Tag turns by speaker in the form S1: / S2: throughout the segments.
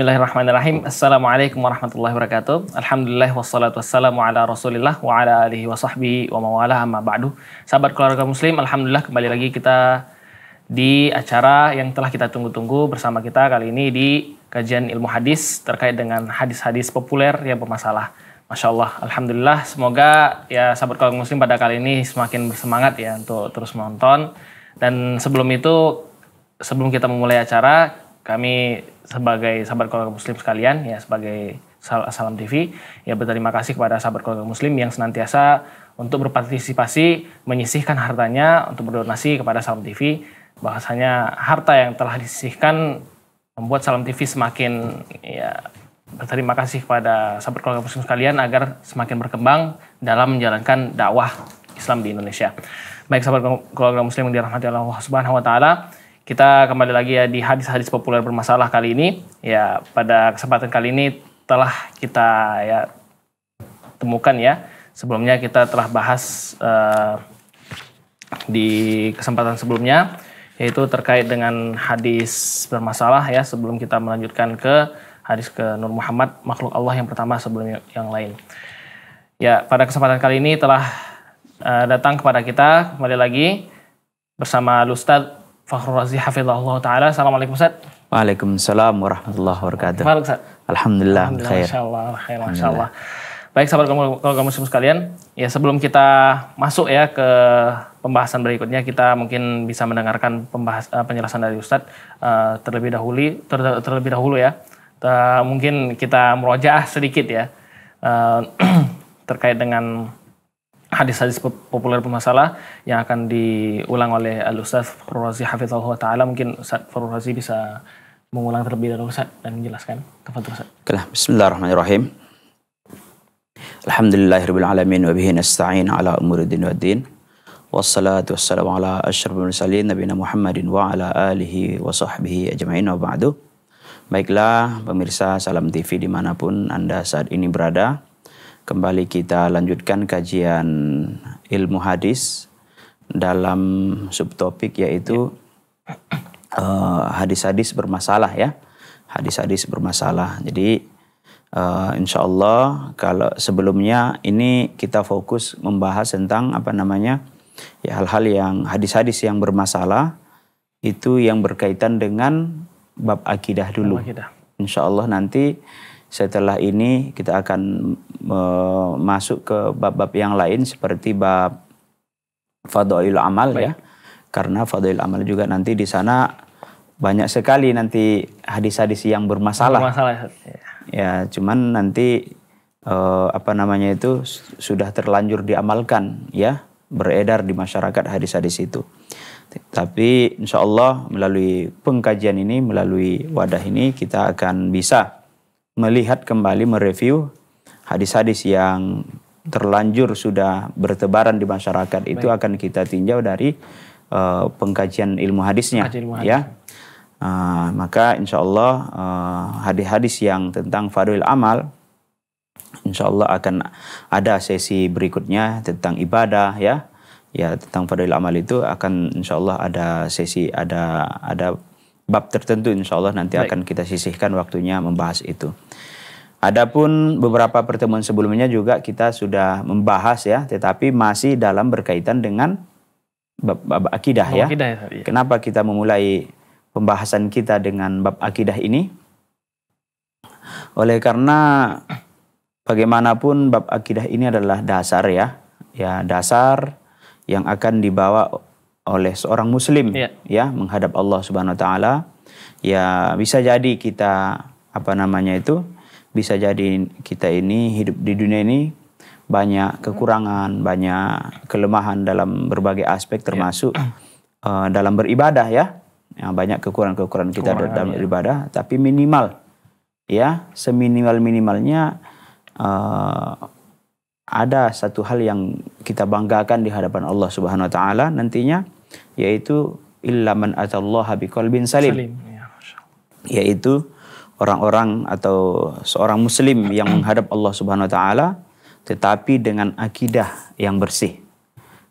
S1: Bismillahirrahmanirrahim. Assalamualaikum warahmatullahi wabarakatuh. Alhamdulillah wassalatu wassalamu ala Rasulillah wa ala alihi wa sahbihi wa mawala amma ba'du. Sahabat keluarga muslim, alhamdulillah kembali lagi kita di acara yang telah kita tunggu-tunggu bersama kita kali ini di kajian ilmu hadis terkait dengan hadis-hadis populer yang bermasalah. Masya Allah, Alhamdulillah. Semoga ya sahabat keluarga muslim pada kali ini semakin bersemangat ya untuk terus menonton. Dan sebelum itu, sebelum kita memulai acara, kami sebagai sahabat keluarga muslim sekalian ya sebagai Salam TV ya berterima kasih kepada sahabat keluarga muslim yang senantiasa untuk berpartisipasi menyisihkan hartanya untuk berdonasi kepada Salam TV bahasanya harta yang telah disisihkan membuat Salam TV semakin ya berterima kasih kepada sahabat keluarga muslim sekalian agar semakin berkembang dalam menjalankan dakwah Islam di Indonesia. Baik sahabat keluarga muslim yang dirahmati Allah Subhanahu wa taala, kita kembali lagi ya di hadis-hadis populer bermasalah kali ini. Ya, pada kesempatan kali ini telah kita ya temukan ya. Sebelumnya kita telah bahas uh, di kesempatan sebelumnya yaitu terkait dengan hadis bermasalah ya sebelum kita melanjutkan ke hadis ke Nur Muhammad makhluk Allah yang pertama sebelum yang lain. Ya, pada kesempatan kali ini telah uh, datang kepada kita kembali lagi bersama Lustad Fakhrul Razi hafizahullah taala. Assalamualaikum Ustaz.
S2: Waalaikumsalam warahmatullahi wabarakatuh. Waalaikumsalam Alhamdulillah,
S1: Alhamdulillah Baik sahabat kaum muslim sekalian, ya sebelum kita masuk ya ke pembahasan berikutnya kita mungkin bisa mendengarkan pembahas eh, penjelasan dari Ustadz uh, eh, terlebih dahulu ter, terlebih dahulu ya. Uh, mungkin kita merojah sedikit ya uh, terkait dengan hadis-hadis populer bermasalah yang akan diulang oleh Al-Ustaz Furrazi Hafizullah Ta'ala. Mungkin Ustaz Razi bisa mengulang terlebih dahulu Ustaz dan menjelaskan. kepada Ustaz.
S2: Kala. bismillahirrahmanirrahim. Alhamdulillahirrahmanirrahim. wa bihin asta'in ala umuri din wa din. Wassalatu wassalamu ala asyrafil salin Nabi Muhammadin wa ala alihi wa sahbihi ajma'in wa ba'du. Baiklah pemirsa Salam TV dimanapun Anda saat ini berada. Kembali kita lanjutkan kajian ilmu hadis dalam subtopik yaitu ya. eh, hadis-hadis uh, bermasalah ya. Hadis-hadis bermasalah. Jadi uh, eh, insya Allah kalau sebelumnya ini kita fokus membahas tentang apa namanya ya hal-hal yang hadis-hadis yang bermasalah itu yang berkaitan dengan bab akidah dulu. Insya Allah nanti setelah ini kita akan masuk ke bab-bab yang lain seperti bab fadail amal ya. Baik. ya. Karena fadail amal juga nanti di sana banyak sekali nanti hadis-hadis yang bermasalah. Bermasalah. Ya, cuman nanti eh, apa namanya itu sudah terlanjur diamalkan ya, beredar di masyarakat hadis-hadis itu. Tapi insya Allah melalui pengkajian ini, melalui wadah ini kita akan bisa melihat kembali mereview hadis-hadis yang terlanjur sudah bertebaran di masyarakat Baik. itu akan kita tinjau dari uh, pengkajian ilmu hadisnya ilmu hadis. ya uh, maka insya Allah uh, hadis-hadis yang tentang fadil amal insya Allah akan ada sesi berikutnya tentang ibadah ya ya tentang fadil amal itu akan insya Allah ada sesi ada ada bab tertentu insya Allah nanti Baik. akan kita sisihkan waktunya membahas itu. Adapun beberapa pertemuan sebelumnya juga kita sudah membahas ya, tetapi masih dalam berkaitan dengan bab, bab akidah ya. Akidah, ya. Kenapa kita memulai pembahasan kita dengan bab akidah ini? Oleh karena bagaimanapun bab akidah ini adalah dasar ya, ya dasar yang akan dibawa oleh seorang muslim ya, ya menghadap Allah Subhanahu wa taala ya bisa jadi kita apa namanya itu bisa jadi kita ini hidup di dunia ini banyak kekurangan, banyak kelemahan dalam berbagai aspek termasuk ya. uh, dalam beribadah ya. ya banyak kekurangan-kekurangan kita Kekurangan, dalam ya. beribadah tapi minimal ya seminimal-minimalnya uh, ada satu hal yang kita banggakan di hadapan Allah Subhanahu wa taala nantinya yaitu illa atallah atallaha bin salim. salim. Ya, yaitu orang-orang atau seorang muslim yang menghadap Allah Subhanahu wa taala tetapi dengan akidah yang bersih.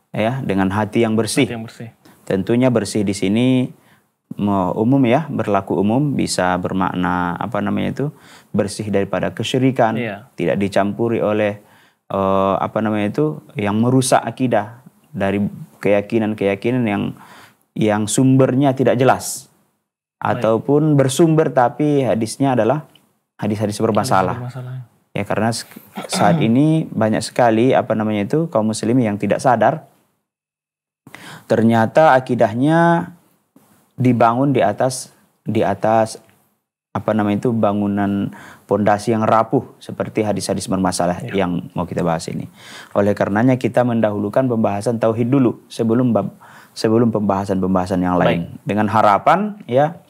S2: Ya, dengan hati yang bersih. Hati yang bersih. Tentunya bersih di sini umum ya, berlaku umum bisa bermakna apa namanya itu? bersih daripada kesyirikan, iya. tidak dicampuri oleh uh, apa namanya itu yang merusak akidah dari keyakinan-keyakinan yang yang sumbernya tidak jelas Baik. ataupun bersumber tapi hadisnya adalah hadis-hadis bermasalah. Ya karena saat ini banyak sekali apa namanya itu kaum muslimin yang tidak sadar ternyata akidahnya dibangun di atas di atas apa namanya itu bangunan pondasi yang rapuh seperti hadis-hadis bermasalah ya. yang mau kita bahas ini. Oleh karenanya kita mendahulukan pembahasan tauhid dulu sebelum sebelum pembahasan-pembahasan yang lain. Baik. Dengan harapan ya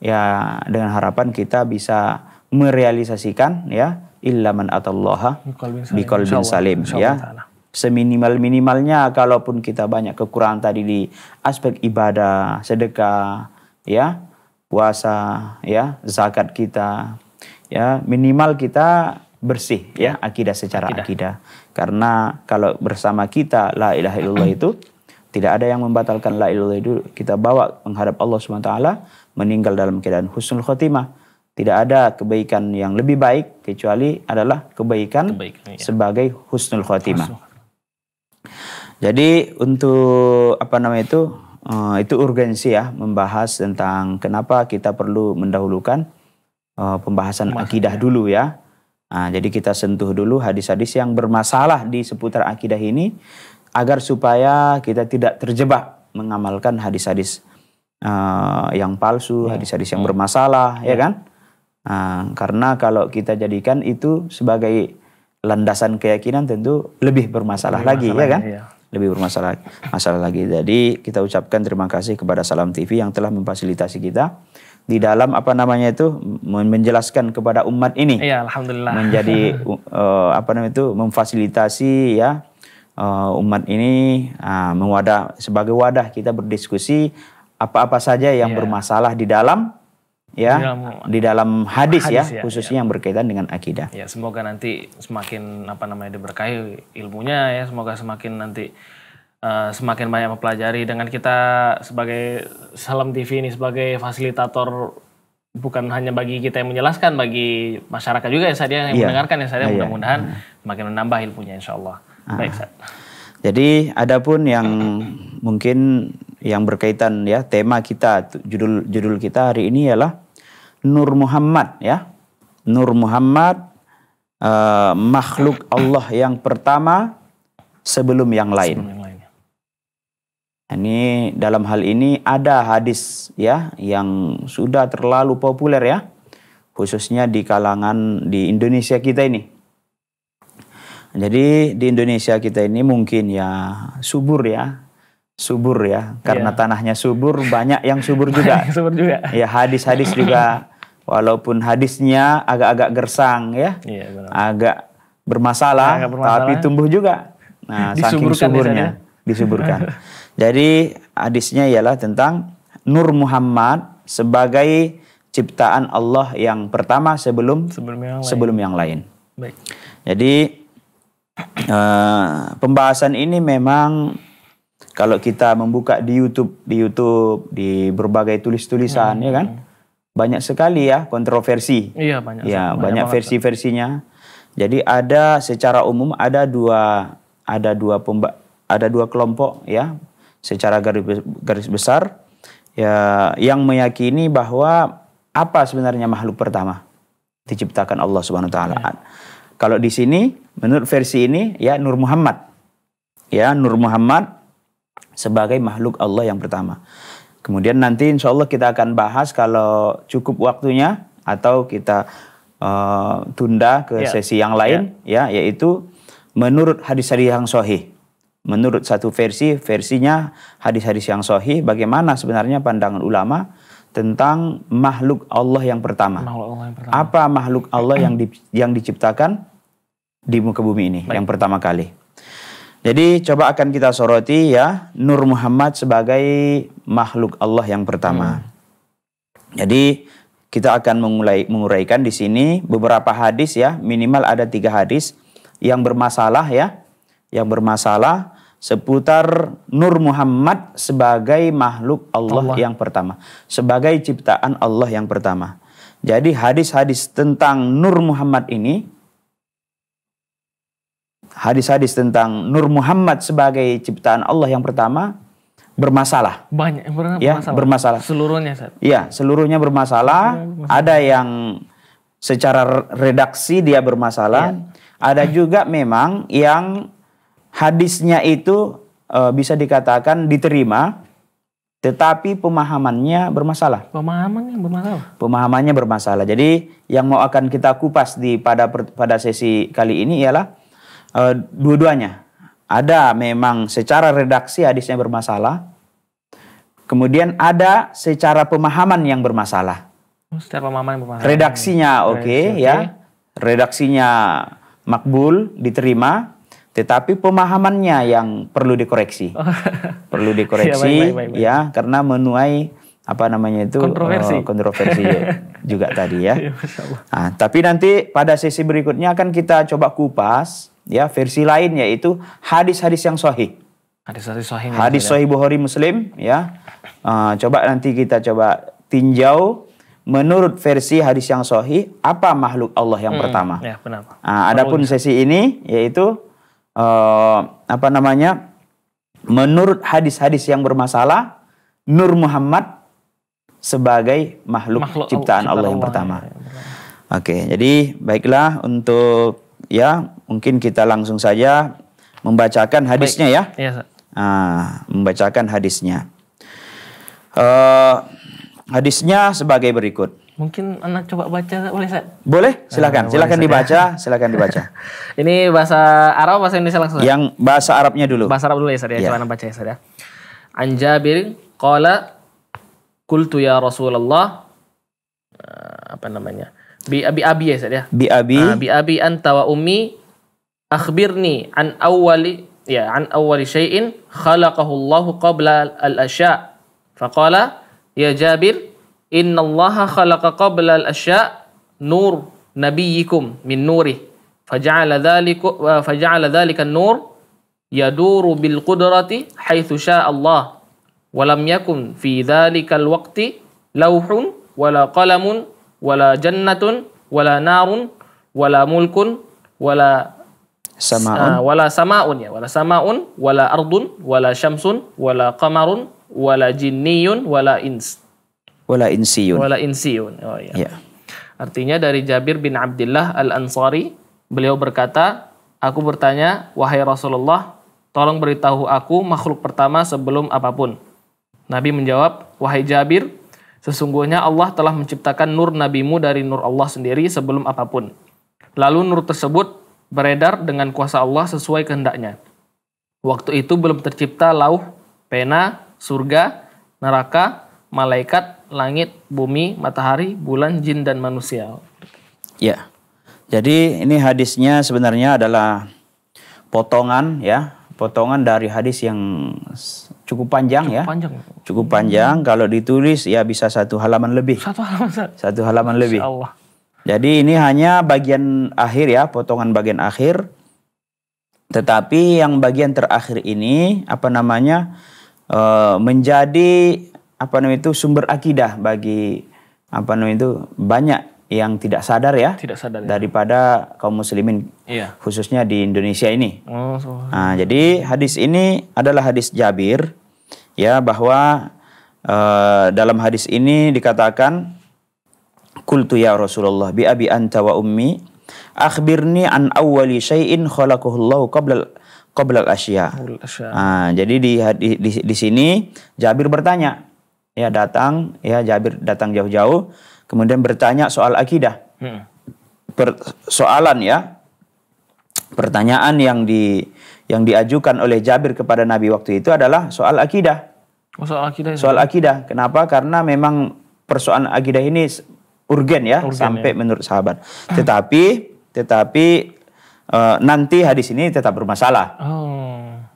S2: ya dengan harapan kita bisa merealisasikan ya illaman atallaha biqalbin salim, salim ya. seminimal-minimalnya kalaupun kita banyak kekurangan tadi di aspek ibadah, sedekah, ya puasa, ya, zakat kita, ya, minimal kita bersih ya, ya akidah secara akidah. akidah. Karena kalau bersama kita la ilaha illallah itu tidak ada yang membatalkan la ilaha illallah itu kita bawa menghadap Allah Subhanahu Wa Taala meninggal dalam keadaan husnul khotimah. Tidak ada kebaikan yang lebih baik kecuali adalah kebaikan, kebaikan ya. sebagai husnul khotimah. Jadi untuk apa namanya itu uh, itu urgensi ya membahas tentang kenapa kita perlu mendahulukan uh, pembahasan Maksudnya. akidah ya. dulu ya. Nah, jadi kita sentuh dulu hadis-hadis yang bermasalah di seputar akidah ini agar supaya kita tidak terjebak mengamalkan hadis-hadis uh, yang palsu, ya, hadis-hadis yang ya. bermasalah, ya kan? Uh, karena kalau kita jadikan itu sebagai landasan keyakinan tentu lebih bermasalah, lebih lagi, ya kan? Ya lebih bermasalah masalah lagi. Jadi kita ucapkan terima kasih kepada Salam TV yang telah memfasilitasi kita di dalam apa namanya itu menjelaskan kepada umat ini.
S1: Iya, alhamdulillah. Menjadi
S2: uh, apa namanya itu memfasilitasi ya uh, umat ini uh, mewadah sebagai wadah kita berdiskusi apa-apa saja yang yeah. bermasalah di dalam
S1: ya di iya, dalam, di
S2: dalam hadis, ya, hadis ya, ya khususnya ya. yang berkaitan dengan akidah. Ya,
S1: semoga nanti semakin apa namanya diberkahi ilmunya ya, semoga semakin nanti uh, semakin banyak mempelajari dengan kita sebagai Salam TV ini sebagai fasilitator bukan hanya bagi kita yang menjelaskan bagi masyarakat juga ya saya yang ya. mendengarkan ya saya iya, iya. mudah-mudahan ya. semakin menambah ilmunya Insyaallah.
S2: Ah. Baik, Sat. Jadi adapun yang mungkin yang berkaitan ya tema kita judul judul kita hari ini ialah Nur Muhammad ya. Nur Muhammad uh, makhluk Allah yang pertama sebelum yang lain. Sebelum yang lain. Ini dalam hal ini ada hadis ya yang sudah terlalu populer ya khususnya di kalangan di Indonesia kita ini. Jadi di Indonesia kita ini mungkin ya subur ya subur ya karena yeah. tanahnya subur banyak yang subur juga yang subur juga ya hadis-hadis juga walaupun hadisnya agak-agak gersang ya yeah, benar. agak bermasalah, agak bermasalah tapi ya. tumbuh juga nah saking suburnya disuburkan jadi hadisnya ialah tentang Nur Muhammad sebagai ciptaan Allah yang pertama sebelum sebelum yang sebelum lain, yang lain. Baik. jadi uh, pembahasan ini memang kalau kita membuka di YouTube, di YouTube, di berbagai tulis-tulisan, hmm. ya kan? Banyak sekali ya kontroversi.
S1: Iya banyak. Iya banyak, banyak
S2: versi-versinya. Jadi ada secara umum ada dua ada dua pemba, ada dua kelompok ya secara garis garis besar ya yang meyakini bahwa apa sebenarnya makhluk pertama diciptakan Allah Subhanahu wa taala. Ya. Kalau di sini menurut versi ini ya Nur Muhammad. Ya Nur Muhammad sebagai makhluk Allah yang pertama. Kemudian nanti insya Allah kita akan bahas kalau cukup waktunya atau kita uh, tunda ke ya. sesi yang lain ya. ya yaitu menurut hadis-hadis yang sahih. Menurut satu versi, versinya hadis-hadis yang sahih bagaimana sebenarnya pandangan ulama tentang makhluk Allah yang pertama. Allah yang pertama. Apa makhluk Allah yang di, yang diciptakan di muka bumi ini Baik. yang pertama kali? Jadi coba akan kita soroti ya Nur Muhammad sebagai makhluk Allah yang pertama. Hmm. Jadi kita akan mengulai, menguraikan di sini beberapa hadis ya minimal ada tiga hadis yang bermasalah ya yang bermasalah seputar Nur Muhammad sebagai makhluk Allah, Allah. yang pertama, sebagai ciptaan Allah yang pertama. Jadi hadis-hadis tentang Nur Muhammad ini hadis-hadis tentang Nur Muhammad sebagai ciptaan Allah yang pertama bermasalah.
S1: Banyak yang bermasalah. Ya, bermasalah. Seluruhnya, Seth.
S2: Ya, seluruhnya bermasalah. bermasalah. Ada yang secara redaksi dia bermasalah. Ya. Ada juga memang yang hadisnya itu e, bisa dikatakan diterima tetapi pemahamannya bermasalah.
S1: Pemahamannya bermasalah.
S2: Pemahamannya bermasalah. Jadi yang mau akan kita kupas di pada pada sesi kali ini ialah e, dua-duanya. Ada memang secara redaksi hadisnya bermasalah. Kemudian ada secara pemahaman yang bermasalah.
S1: Oh, secara pemahaman yang bermasalah. Redaksinya oke okay, Redaksi, ya.
S2: Redaksinya makbul, diterima, tetapi pemahamannya yang perlu dikoreksi. Oh. perlu iya, dikoreksi ya, baik, baik, baik, baik. ya karena menuai apa namanya itu kontroversi, uh, kontroversi juga tadi ya. ya nah, tapi nanti pada sesi berikutnya akan kita coba kupas Ya, versi lain yaitu hadis-hadis yang sohi,
S1: Hadis-hadis sahih. Hadis
S2: sahih Bukhari Muslim ya. Uh, coba nanti kita coba tinjau menurut versi hadis yang sohi apa makhluk Allah yang hmm, pertama.
S1: Ya, benar. Ah, adapun
S2: sesi ini yaitu uh, apa namanya? Menurut hadis-hadis yang bermasalah Nur Muhammad sebagai makhluk, ciptaan Allah, yang pertama. Ya, ya, Oke, jadi baiklah untuk ya mungkin kita langsung saja membacakan hadisnya Baik. ya. ya ah, membacakan hadisnya. Uh, hadisnya sebagai berikut.
S1: Mungkin anak coba baca boleh saya. Ah,
S2: boleh, silakan. Nah, silakan ya. boleh, dibaca, ya. silakan dibaca.
S1: Ini bahasa Arab bahasa Indonesia langsung. Yang
S2: bahasa Arabnya dulu.
S1: Bahasa Arab dulu ya saya ya. Iya. Coba baca ya saya. ya. An Jabir qala qultu ya Rasulullah ah, apa namanya? بأبي يا سيد يا
S2: بأبي آه
S1: بأبي أنت وأمي أخبرني عن أول يا عن أول شيء خلقه الله قبل الأشياء فقال يا جابر إن الله خلق قبل الأشياء نور نبيكم من نوره فجعل ذلك فجعل ذلك النور يدور بالقدرة حيث شاء الله ولم يكن في ذلك الوقت لوح ولا قلم wala jannatun wala narun wala mulkun wala
S2: samaun uh, wala
S1: samaun ya wala samaun wala ardun wala syamsun wala qamarun wala jinniyun wala ins
S2: wala insiyun wala
S1: insiyun oh iya. ya yeah. artinya dari Jabir bin Abdullah Al-Ansari beliau berkata aku bertanya wahai Rasulullah tolong beritahu aku makhluk pertama sebelum apapun Nabi menjawab wahai Jabir Sesungguhnya Allah telah menciptakan nur nabimu dari nur Allah sendiri sebelum apapun. Lalu nur tersebut beredar dengan kuasa Allah sesuai kehendaknya. Waktu itu belum tercipta lauh, pena, surga, neraka, malaikat, langit, bumi, matahari, bulan, jin, dan manusia.
S2: Ya, jadi ini hadisnya sebenarnya adalah potongan ya, potongan dari hadis yang cukup panjang cukup ya. Panjang. Cukup panjang. Kalau ditulis ya bisa satu halaman lebih. Satu halaman. Satu, satu halaman Masya lebih. Allah. Jadi ini hanya bagian akhir ya, potongan bagian akhir. Tetapi yang bagian terakhir ini apa namanya eh, menjadi apa namanya itu sumber akidah bagi apa namanya itu banyak yang tidak sadar ya. Tidak sadar. Ya. Daripada kaum muslimin. Iya. Khususnya di Indonesia ini. Oh, so. nah, jadi hadis ini adalah hadis Jabir ya bahwa uh, dalam hadis ini dikatakan kultu ya Rasulullah bi abi anta wa ummi akhbirni an awwali syai'in khalaqahu Allah qabla qabla asya. Nah, jadi di, di di di sini Jabir bertanya. Ya datang, ya Jabir datang jauh-jauh kemudian bertanya soal akidah. Hmm. Persoalan ya. Pertanyaan yang di yang diajukan oleh Jabir kepada Nabi waktu itu adalah soal akidah. Oh, soal akidah. Soal akidah. Kenapa? Karena memang persoalan akidah ini urgen ya urgen, sampai ya. menurut sahabat. Tetapi tetapi e, nanti hadis ini tetap bermasalah. Oh,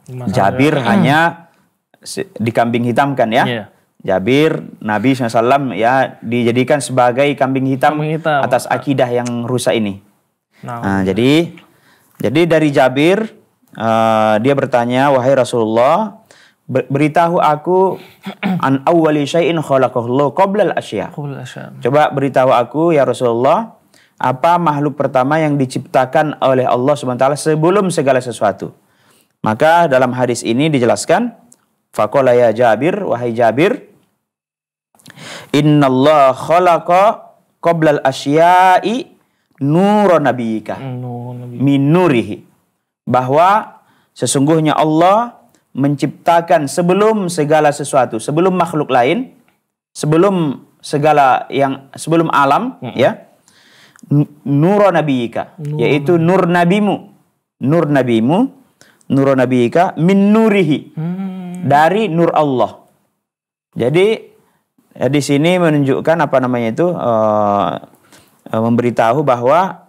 S2: hmm. hanya Jabir ya. hanya dikambing hitamkan ya. Yeah. Jabir Nabi SAW ya dijadikan sebagai kambing hitam, kambing hitam. atas akidah yang rusak ini. Nah, nah jadi jadi dari Jabir uh, dia bertanya, wahai Rasulullah, beritahu aku an awwali syai'in khalaqahullahu qabla al-asya. Coba beritahu aku ya Rasulullah, apa makhluk pertama yang diciptakan oleh Allah SWT sebelum segala sesuatu. Maka dalam hadis ini dijelaskan, Faqala ya Jabir, wahai Jabir, Inna Allah khalaqa qabla al-asya'i nur nabiyika. Min nurihi bahwa sesungguhnya Allah menciptakan sebelum segala sesuatu, sebelum makhluk lain, sebelum segala yang sebelum alam mm -hmm. ya. nur nabiyika, nur. yaitu nur nabimu. Nur nabimu, nur nabiyika min nurihi. Hmm. Dari nur Allah. Jadi ya di sini menunjukkan apa namanya itu uh, memberitahu bahwa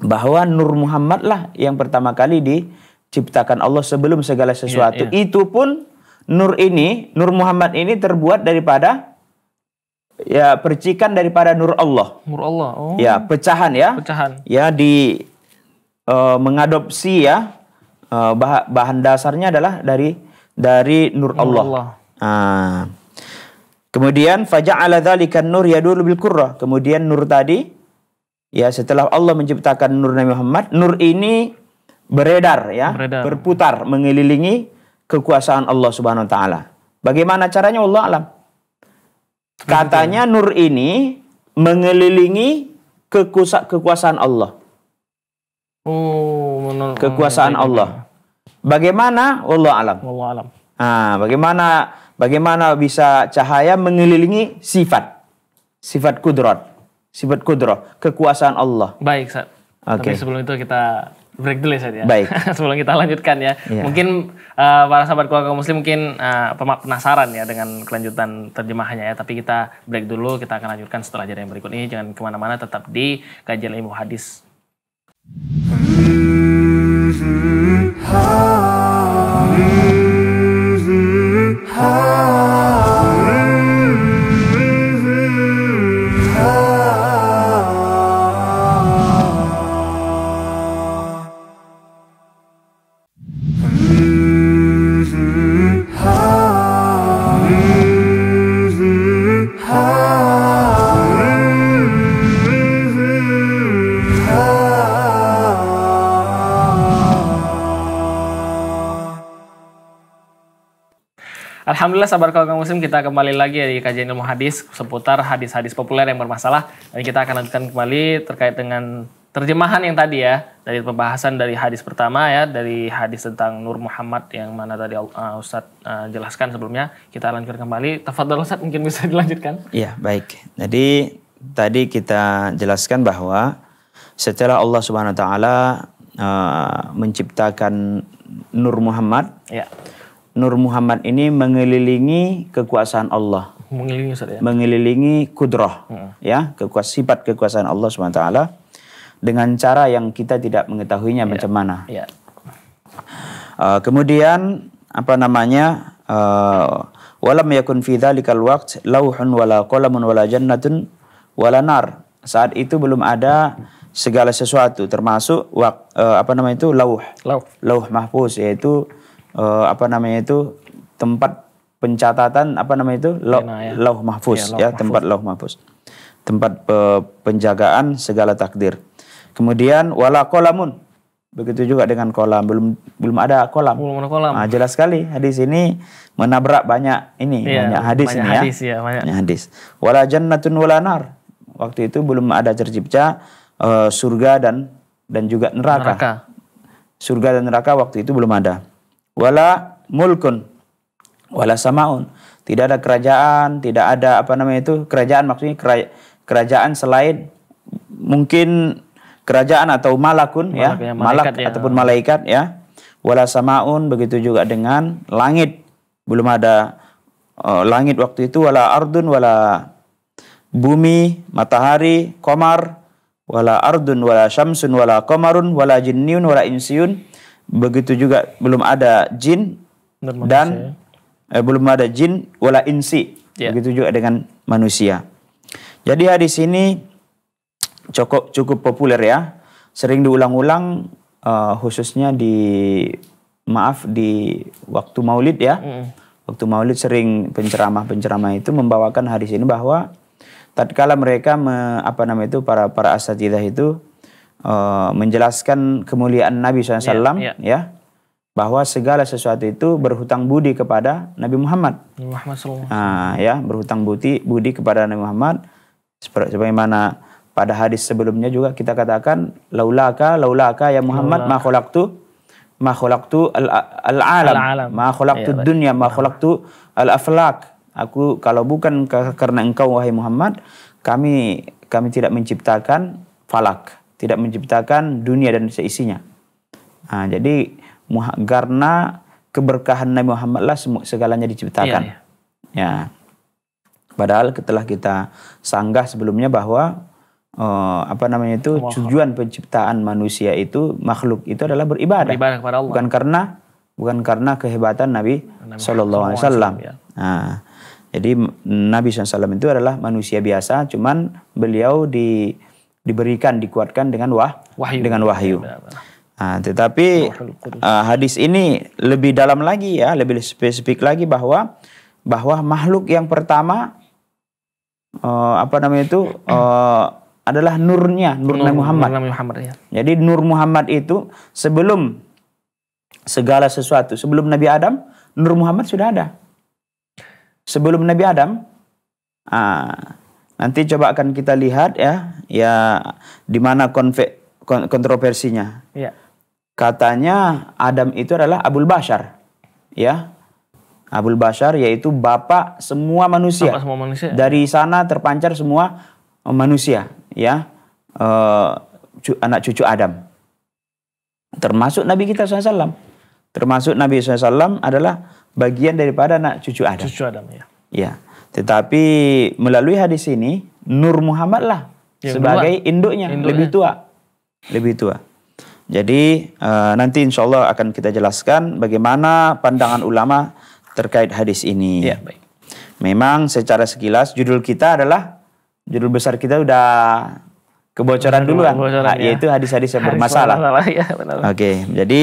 S2: bahwa Nur Muhammad lah yang pertama kali diciptakan Allah sebelum segala iya, sesuatu. Yeah, yeah. Itu pun Nur ini, Nur Muhammad ini terbuat daripada ya percikan daripada Nur Allah.
S1: Nur Allah. Oh. Ya
S2: pecahan ya. Pecahan. Ya di uh, mengadopsi ya uh, bah bahan dasarnya adalah dari dari Nur, Nur Allah. kemudian Ah. Kemudian ala dzalika nur yadul bil qurra. Kemudian nur tadi Ya, setelah Allah menciptakan nur Nabi Muhammad, nur ini beredar ya, beredar. berputar mengelilingi kekuasaan Allah Subhanahu wa taala. Bagaimana caranya Allah alam? Katanya nur ini mengelilingi kekuasa kekuasaan Allah. Oh, kekuasaan Allah. Bagaimana? Allah alam. Allah alam. Nah, bagaimana bagaimana bisa cahaya mengelilingi sifat sifat kudrat sifat kudrah, kekuasaan Allah. Baik, Ustaz. Okay. Tapi sebelum
S1: itu kita break dulu ya, Sat, ya. Baik. sebelum kita lanjutkan ya. Yeah. Mungkin uh, para sahabat keluarga muslim mungkin uh, penasaran ya dengan kelanjutan terjemahannya ya. Tapi kita break dulu, kita akan lanjutkan setelah jadwal yang berikut ini. Jangan kemana-mana, tetap di kajian ilmu hadis. Mm-hmm. Ha. Mm-hmm. Ha. Mm-hmm. Alhamdulillah sabar kalau muslim kita kembali lagi di kajian ilmu hadis seputar hadis-hadis populer yang bermasalah dan kita akan lanjutkan kembali terkait dengan terjemahan yang tadi ya dari pembahasan dari hadis pertama ya dari hadis tentang Nur Muhammad yang mana tadi uh, Ustaz uh, jelaskan sebelumnya kita lanjutkan kembali tafadhol Ustaz mungkin bisa dilanjutkan.
S2: Iya, baik. Jadi tadi kita jelaskan bahwa setelah Allah Subhanahu wa taala uh, menciptakan Nur Muhammad ya Nur Muhammad ini mengelilingi kekuasaan Allah.
S1: Mengelilingi ya.
S2: Mengelilingi Hmm. Ya, kekuasaan sifat kekuasaan Allah SWT dengan cara yang kita tidak mengetahuinya yeah. macam mana. Yeah. Uh, kemudian apa namanya? Uh, walam yakun fi dzalikal waqt lauhun wala qalamun wala jannatun wala nar. Saat itu belum ada segala sesuatu termasuk wak, uh, apa nama itu lauh. Lauh, lauh mahfuz yaitu uh, apa namanya itu tempat pencatatan apa namanya itu ya. lauh ya, nah, ya. mahfuz ya, ya mahfuz. tempat lauh mahfuz tempat uh, penjagaan segala takdir kemudian wala kolamun begitu juga dengan kolam belum belum ada kolam belum ada kolam nah, jelas sekali hadis ini menabrak banyak ini ya, banyak hadis banyak ini ya. hadis, ya, ya banyak. banyak hadis wala jannatun wala nar waktu itu belum ada cercipca uh, eh, surga dan dan juga neraka. neraka surga dan neraka waktu itu belum ada wala mulkun wala samaun tidak ada kerajaan tidak ada apa namanya itu kerajaan maksudnya kerajaan selain mungkin kerajaan atau malakun ya, ya malak ya. ataupun malaikat ya wala samaun begitu juga dengan langit belum ada uh, langit waktu itu wala ardun wala bumi matahari komar wala ardun wala syamsun wala komarun wala jinniun wala insiun begitu juga belum ada jin dan, dan ya. eh, belum ada jin wala insi yeah. begitu juga dengan manusia jadi hadis ini cukup cukup populer ya sering diulang-ulang uh, khususnya di maaf di waktu maulid ya mm. waktu maulid sering penceramah-penceramah itu membawakan hadis ini bahwa tatkala mereka me, apa namanya itu para para asatidah itu Uh, menjelaskan kemuliaan Nabi SAW yeah, yeah. ya bahwa segala sesuatu itu berhutang budi kepada Nabi Muhammad. Muhammad Nah, ya berhutang budi budi kepada Nabi Muhammad seperti sebagaimana pada hadis sebelumnya juga kita katakan laulaka laulaka ya Muhammad ma tu, ma tu al, alam, al tu ma khalaqtu ya, ma al aflak aku kalau bukan karena engkau wahai Muhammad kami kami tidak menciptakan falak tidak menciptakan dunia dan seisinya. Nah, jadi karena keberkahan Nabi Muhammad lah segalanya diciptakan. Ya, ya. ya. Padahal setelah kita sanggah sebelumnya bahwa uh, apa namanya itu Allah. tujuan penciptaan manusia itu makhluk itu adalah beribadah. Beribadah kepada Allah. Bukan karena bukan karena kehebatan Nabi, Nabi Shallallahu Alaihi Wasallam. Ya. Nah, jadi Nabi SAW itu adalah manusia biasa, cuman beliau di diberikan dikuatkan dengan wah wahyu. dengan wahyu. Nah, tetapi uh, hadis ini lebih dalam lagi ya, lebih spesifik lagi bahwa bahwa makhluk yang pertama uh, apa namanya itu uh, adalah nurnya, nur Nabi Muhammad. Nur Muhammad ya. Jadi nur Muhammad itu sebelum segala sesuatu, sebelum Nabi Adam, nur Muhammad sudah ada. Sebelum Nabi Adam, ah, Nanti coba akan kita lihat ya, ya di mana kontroversinya. Ya. Katanya Adam itu adalah Abul Bashar, ya. Abul Bashar yaitu bapak semua manusia. Bapak semua manusia. Dari sana terpancar semua manusia, ya. E, anak cucu Adam. Termasuk Nabi kita SAW. Termasuk Nabi SAW adalah bagian daripada anak cucu Adam. Cucu Adam ya. Ya. Tetapi melalui hadis ini Nur Muhammad lah
S1: yang sebagai induknya, lebih
S2: tua. Lebih tua. Jadi uh, nanti insya Allah akan kita jelaskan bagaimana pandangan ulama terkait hadis ini. Ya, baik. Memang secara sekilas judul kita adalah judul besar kita udah kebocoran duluan, kebocoran, nah, ya. yaitu hadis-hadis yang bermasalah. bermasalah ya, Oke, okay, jadi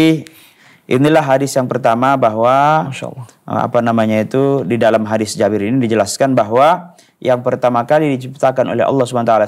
S2: Inilah hadis yang pertama bahwa eh, apa namanya itu di dalam hadis Jabir ini dijelaskan bahwa yang pertama kali diciptakan oleh Allah Subhanahu Wa Taala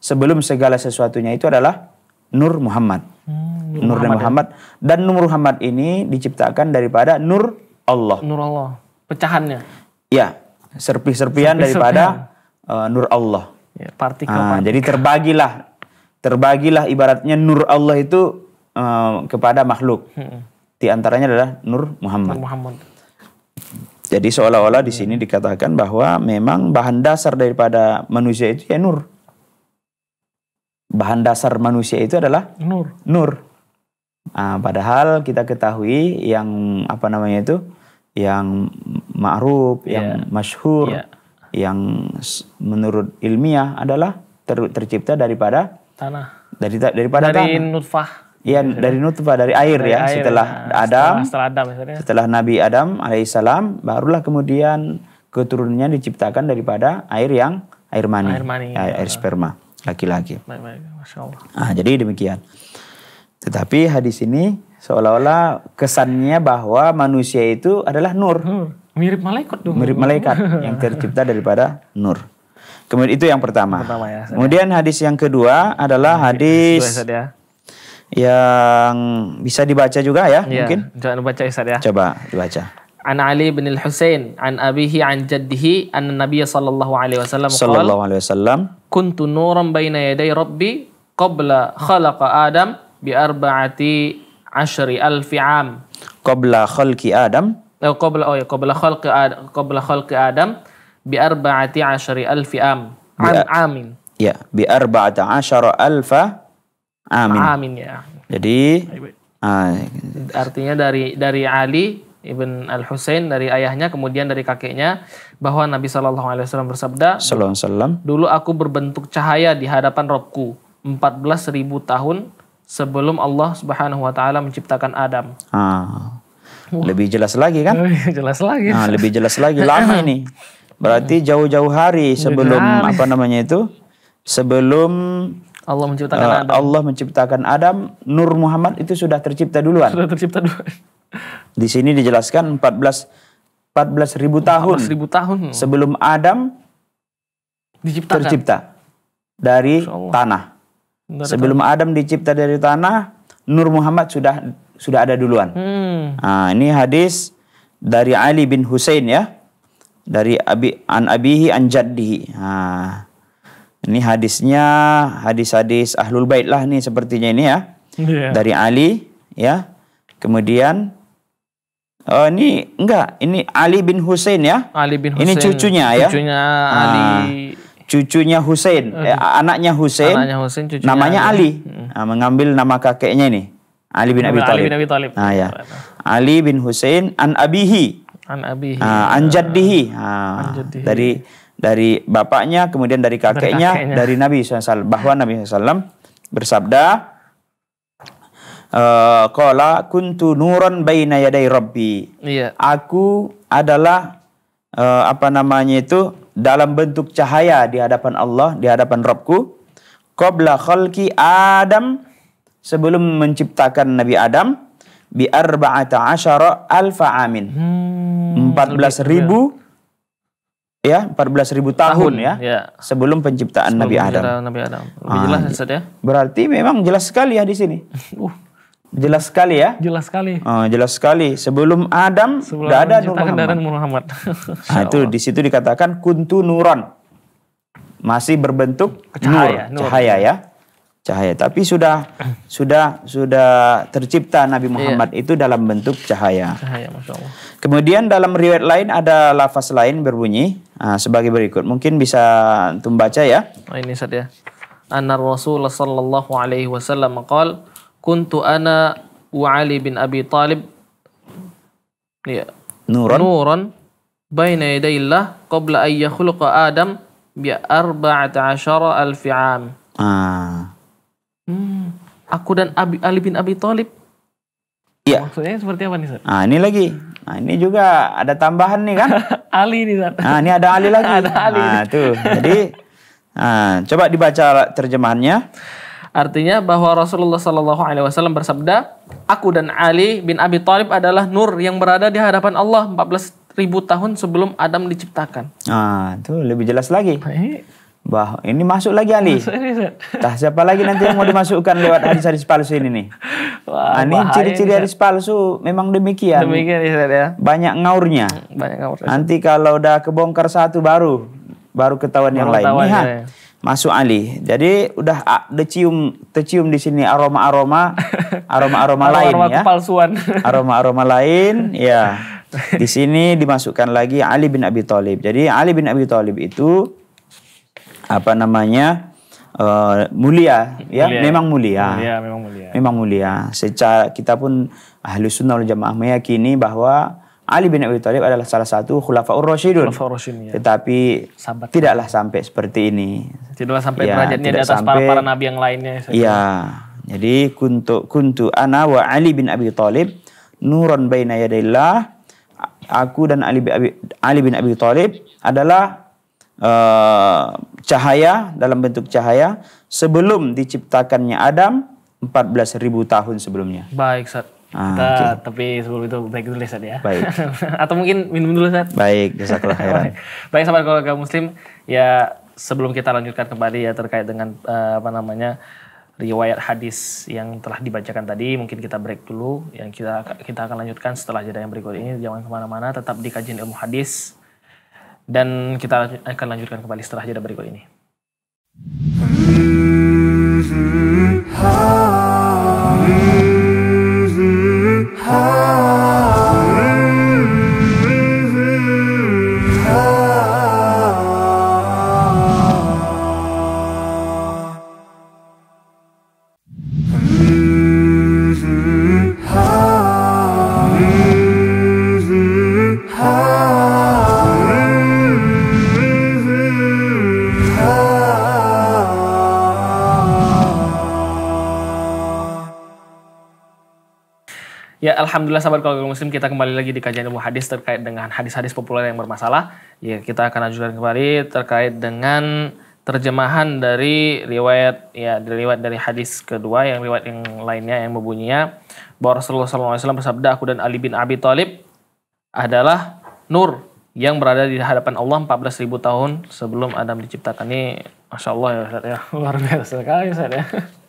S2: sebelum segala sesuatunya itu adalah Nur Muhammad. Hmm,
S1: Nur Muhammad, Muhammad
S2: ya. dan Nur Muhammad ini diciptakan daripada Nur Allah. Nur Allah. Pecahannya. Ya, serpih-serpian daripada uh, Nur Allah. Ya, ah, partikel, Jadi terbagilah terbagilah ibaratnya Nur Allah itu uh, kepada makhluk. Hmm di antaranya adalah Nur Muhammad. Nur Muhammad. Jadi seolah-olah di sini dikatakan bahwa memang bahan dasar daripada manusia itu ya nur. Bahan dasar manusia itu adalah nur. Nur. Nah, padahal kita ketahui yang apa namanya itu yang ma'ruf, yeah. yang masyhur, yeah. yang menurut ilmiah adalah ter, tercipta daripada tanah. Dari daripada dari tanah. nutfah Iya, iya dari nutfah dari air dari ya air, setelah ya. Adam
S1: setelah, setelah Adam
S2: setelah Nabi Adam alaihissalam barulah kemudian keturunannya diciptakan daripada air yang air mani air, mani, air, ya. air sperma laki-laki. Ah jadi demikian. Tetapi hadis ini seolah-olah kesannya bahwa manusia itu adalah nur. Hmm, mirip malaikat dong. Mirip malaikat yang tercipta daripada nur. Kemudian itu yang pertama. pertama ya, Kemudian hadis yang kedua adalah hadis, hadis yang bisa dibaca juga ya, ya mungkin.
S1: Jangan dibaca Ustaz ya.
S2: Coba dibaca.
S1: An Ali bin Al Husain an abihi an jaddihi an Nabi sallallahu alaihi wasallam sallallahu
S2: alaihi wasallam
S1: kuntu nuran baina yaday rabbi qabla khalaqa Adam bi arba'ati ashri alfi am
S2: qabla khalqi Adam
S1: eh, qabla oh ya qabla khalqi Adam qabla khalqi Adam bi arba'ati ashri alfi am amin
S2: ya bi arba'ati ashara alfa Amin. Amin ya. Jadi ah,
S1: artinya dari dari Ali Ibn Al Husain dari ayahnya kemudian dari kakeknya bahwa Nabi Shallallahu Alaihi Wasallam bersabda
S2: Wasallam
S1: dulu aku berbentuk cahaya di hadapan Robku ribu tahun sebelum Allah Subhanahu Wa Taala menciptakan Adam.
S2: Ah. Lebih jelas lagi kan? Lebih jelas
S1: lagi. Nah, lebih
S2: jelas lagi lama ini. Berarti jauh-jauh hari sebelum Jauh hari. apa namanya itu? Sebelum Allah menciptakan uh, Adam. Allah menciptakan Adam, Nur Muhammad itu sudah tercipta duluan. Sudah tercipta duluan. Di sini dijelaskan 14 14 ribu tahun. 14 ribu tahun. Sebelum Adam Diciptakan. tercipta dari tanah. Dari sebelum tanah. Adam dicipta dari tanah, Nur Muhammad sudah sudah ada duluan. Hmm. Nah, ini hadis dari Ali bin Hussein ya. Dari Abi an Abihi an Jaddihi. Nah, ini hadisnya hadis-hadis Ahlul Bait lah nih sepertinya ini ya. Yeah. Dari Ali ya. Kemudian Oh, ini enggak, ini Ali bin Hussein ya. Ali
S1: bin Hussein. Ini cucunya ya. Cucunya ah, Ali. Ah
S2: cucunya Hussein, eh, eh, anaknya Hussein, anaknya
S1: Hussein namanya Ali,
S2: Ali. Nah, mengambil nama kakeknya ini Ali bin Abi Talib ah, ya. Ali bin Abi Thalib. nah ya. Ali bin Hussein an abihi.
S1: An abihi. Ah,
S2: an jaddihi. Ah, an jaddihi. Dari dari bapaknya, kemudian dari kakeknya, kakeknya. dari Nabi SAW. Bahwa Nabi SAW bersabda, Kola eh, kuntu nuran baina yadai rabbi. Iya. Aku adalah uh, apa namanya itu dalam bentuk cahaya di hadapan Allah, di hadapan Rabbku. Qobla khalki Adam sebelum menciptakan Nabi Adam bi arba'ata asyara alfa amin. Hmm, 14 ribu ya 14.000 tahun, tahun ya, ya sebelum penciptaan sebelum Nabi Adam. Nabi Adam. ah, jelas ya, iya. ya. Berarti memang jelas sekali ya di sini. uh. Jelas sekali ya? Jelas sekali. Oh, jelas sekali. Sebelum Adam sudah ada Nur Muhammad.
S1: Muhammad. nah, itu
S2: di situ dikatakan kuntu nuron. Masih berbentuk cahaya, nur, nur. cahaya ya cahaya. Tapi sudah sudah sudah tercipta Nabi iya. Muhammad iya. itu dalam bentuk cahaya.
S1: Cahaya, masya Allah.
S2: Kemudian dalam riwayat lain ada lafaz lain berbunyi nah, sebagai berikut. Mungkin bisa antum baca ya.
S1: Oh, ini saja. Ya. Anna Rasul sallallahu alaihi wasallam qal kuntu ana wa Ali bin Abi Talib ya
S2: nuran nuran
S1: baina yadayillah qabla ay Adam bi arba'ata asyara alfi am.
S2: Ah
S1: aku dan Abi, Ali bin Abi Thalib. Iya. Maksudnya seperti apa nih, Sir?
S2: Nah, ini lagi. Nah, ini juga ada tambahan nih kan? Ali nih, Sar. Nah, ini ada Ali lagi. ada Ali. Nah, tuh. Jadi nah, coba dibaca terjemahannya. Artinya bahwa Rasulullah Shallallahu Alaihi Wasallam
S1: bersabda, aku dan Ali bin Abi Thalib adalah nur yang berada di hadapan Allah 14 ribu tahun sebelum Adam diciptakan.
S2: Ah, itu lebih jelas lagi. Bah, ini masuk lagi Ali. Tah, siapa lagi nanti yang mau dimasukkan lewat hadis-hadis palsu ini nih? Wah, ah, ini ciri-ciri hadis palsu memang demikian. Demikian ya. Banyak ngaurnya. Banyak ngaur. Nanti kalau udah kebongkar satu baru baru ketahuan yang lain. ya. Masuk Ali. Jadi udah tercium ah, tercium di sini aroma-aroma aroma-aroma lain aroma ya. Kepalsuan. Aroma-aroma lain, ya. Di sini dimasukkan lagi Ali bin Abi Thalib. Jadi Ali bin Abi Thalib itu apa namanya uh, mulia ya mulia. memang mulia. mulia memang mulia memang mulia secara kita pun ahli sunnah wal jamaah meyakini bahwa Ali bin Abi Thalib adalah salah satu khulafaur rasyidun. Khulafaur rasyidun ya. Tetapi Sambat. tidaklah sampai seperti ini. Tidaklah sampai ya, derajatnya di atas sampai, para para nabi
S1: yang lainnya. Iya.
S2: Jadi kuntu kuntu ana wa Ali bin Abi Thalib nuron baina yadillah. Aku dan Ali bin Abi, Ali bin Abi Thalib adalah uh, cahaya dalam bentuk cahaya sebelum diciptakannya Adam 14.000 tahun sebelumnya. Baik, Ustaz. Ah, okay.
S1: tapi sebelum itu baik dulu Sat, ya. Baik. Atau mungkin minum dulu Sat.
S2: Baik, jazakallah khairan.
S1: Baik, sahabat keluarga muslim, ya sebelum kita lanjutkan kembali ya terkait dengan uh, apa namanya riwayat hadis yang telah dibacakan tadi, mungkin kita break dulu yang kita kita akan lanjutkan setelah jeda yang berikut ini. Jangan kemana-mana, tetap di kajian ilmu hadis dan kita akan lanjutkan kembali setelah jeda berikut ini. Mm-hmm. Mm-hmm. alhamdulillah sahabat keluarga muslim kita kembali lagi di kajian ilmu hadis terkait dengan hadis-hadis populer yang bermasalah. Ya, kita akan lanjutkan kembali terkait dengan terjemahan dari riwayat ya dari riwayat dari hadis kedua yang riwayat yang lainnya yang berbunyinya bahwa Rasulullah SAW bersabda aku dan Ali bin Abi Thalib adalah nur yang berada di hadapan Allah 14.000 tahun sebelum Adam diciptakan ini masya Allah ya ya luar biasa sekali ya.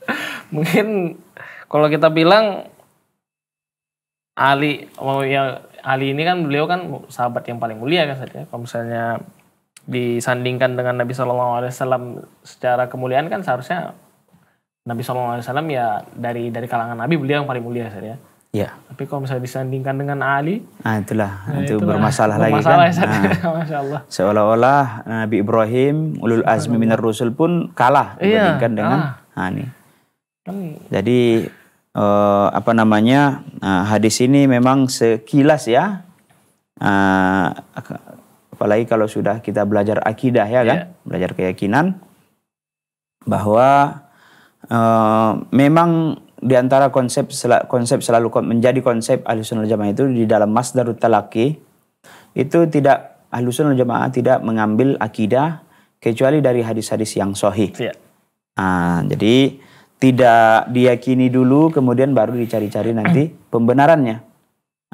S1: mungkin kalau kita bilang Ali mau yang Ali ini kan beliau kan sahabat yang paling mulia kan saja. Ya. Kalau misalnya disandingkan dengan Nabi Shallallahu Alaihi Wasallam secara kemuliaan kan seharusnya Nabi Shallallahu Alaihi Wasallam ya dari dari kalangan Nabi beliau yang paling mulia saja. Iya. Ya. Tapi kalau misalnya disandingkan dengan Ali,
S2: nah itulah, nah, itu itulah bermasalah, lagi kan.
S1: Nah,
S2: Seolah-olah Nabi Ibrahim ulul azmi minar rusul pun kalah iya, dengan ah. nah, ini. Kan Jadi uh, apa namanya uh, hadis ini memang sekilas ya uh, apalagi kalau sudah kita belajar akidah ya kan iya. belajar keyakinan bahwa uh, memang di antara konsep sel konsep selalu menjadi konsep ahlusunnah jamaah itu di dalam masdarut talaki itu tidak ahlusunnah jamaah tidak mengambil akidah kecuali dari hadis-hadis yang sohih. Yeah. Iya. Nah, jadi tidak diyakini dulu kemudian baru dicari-cari nanti pembenarannya.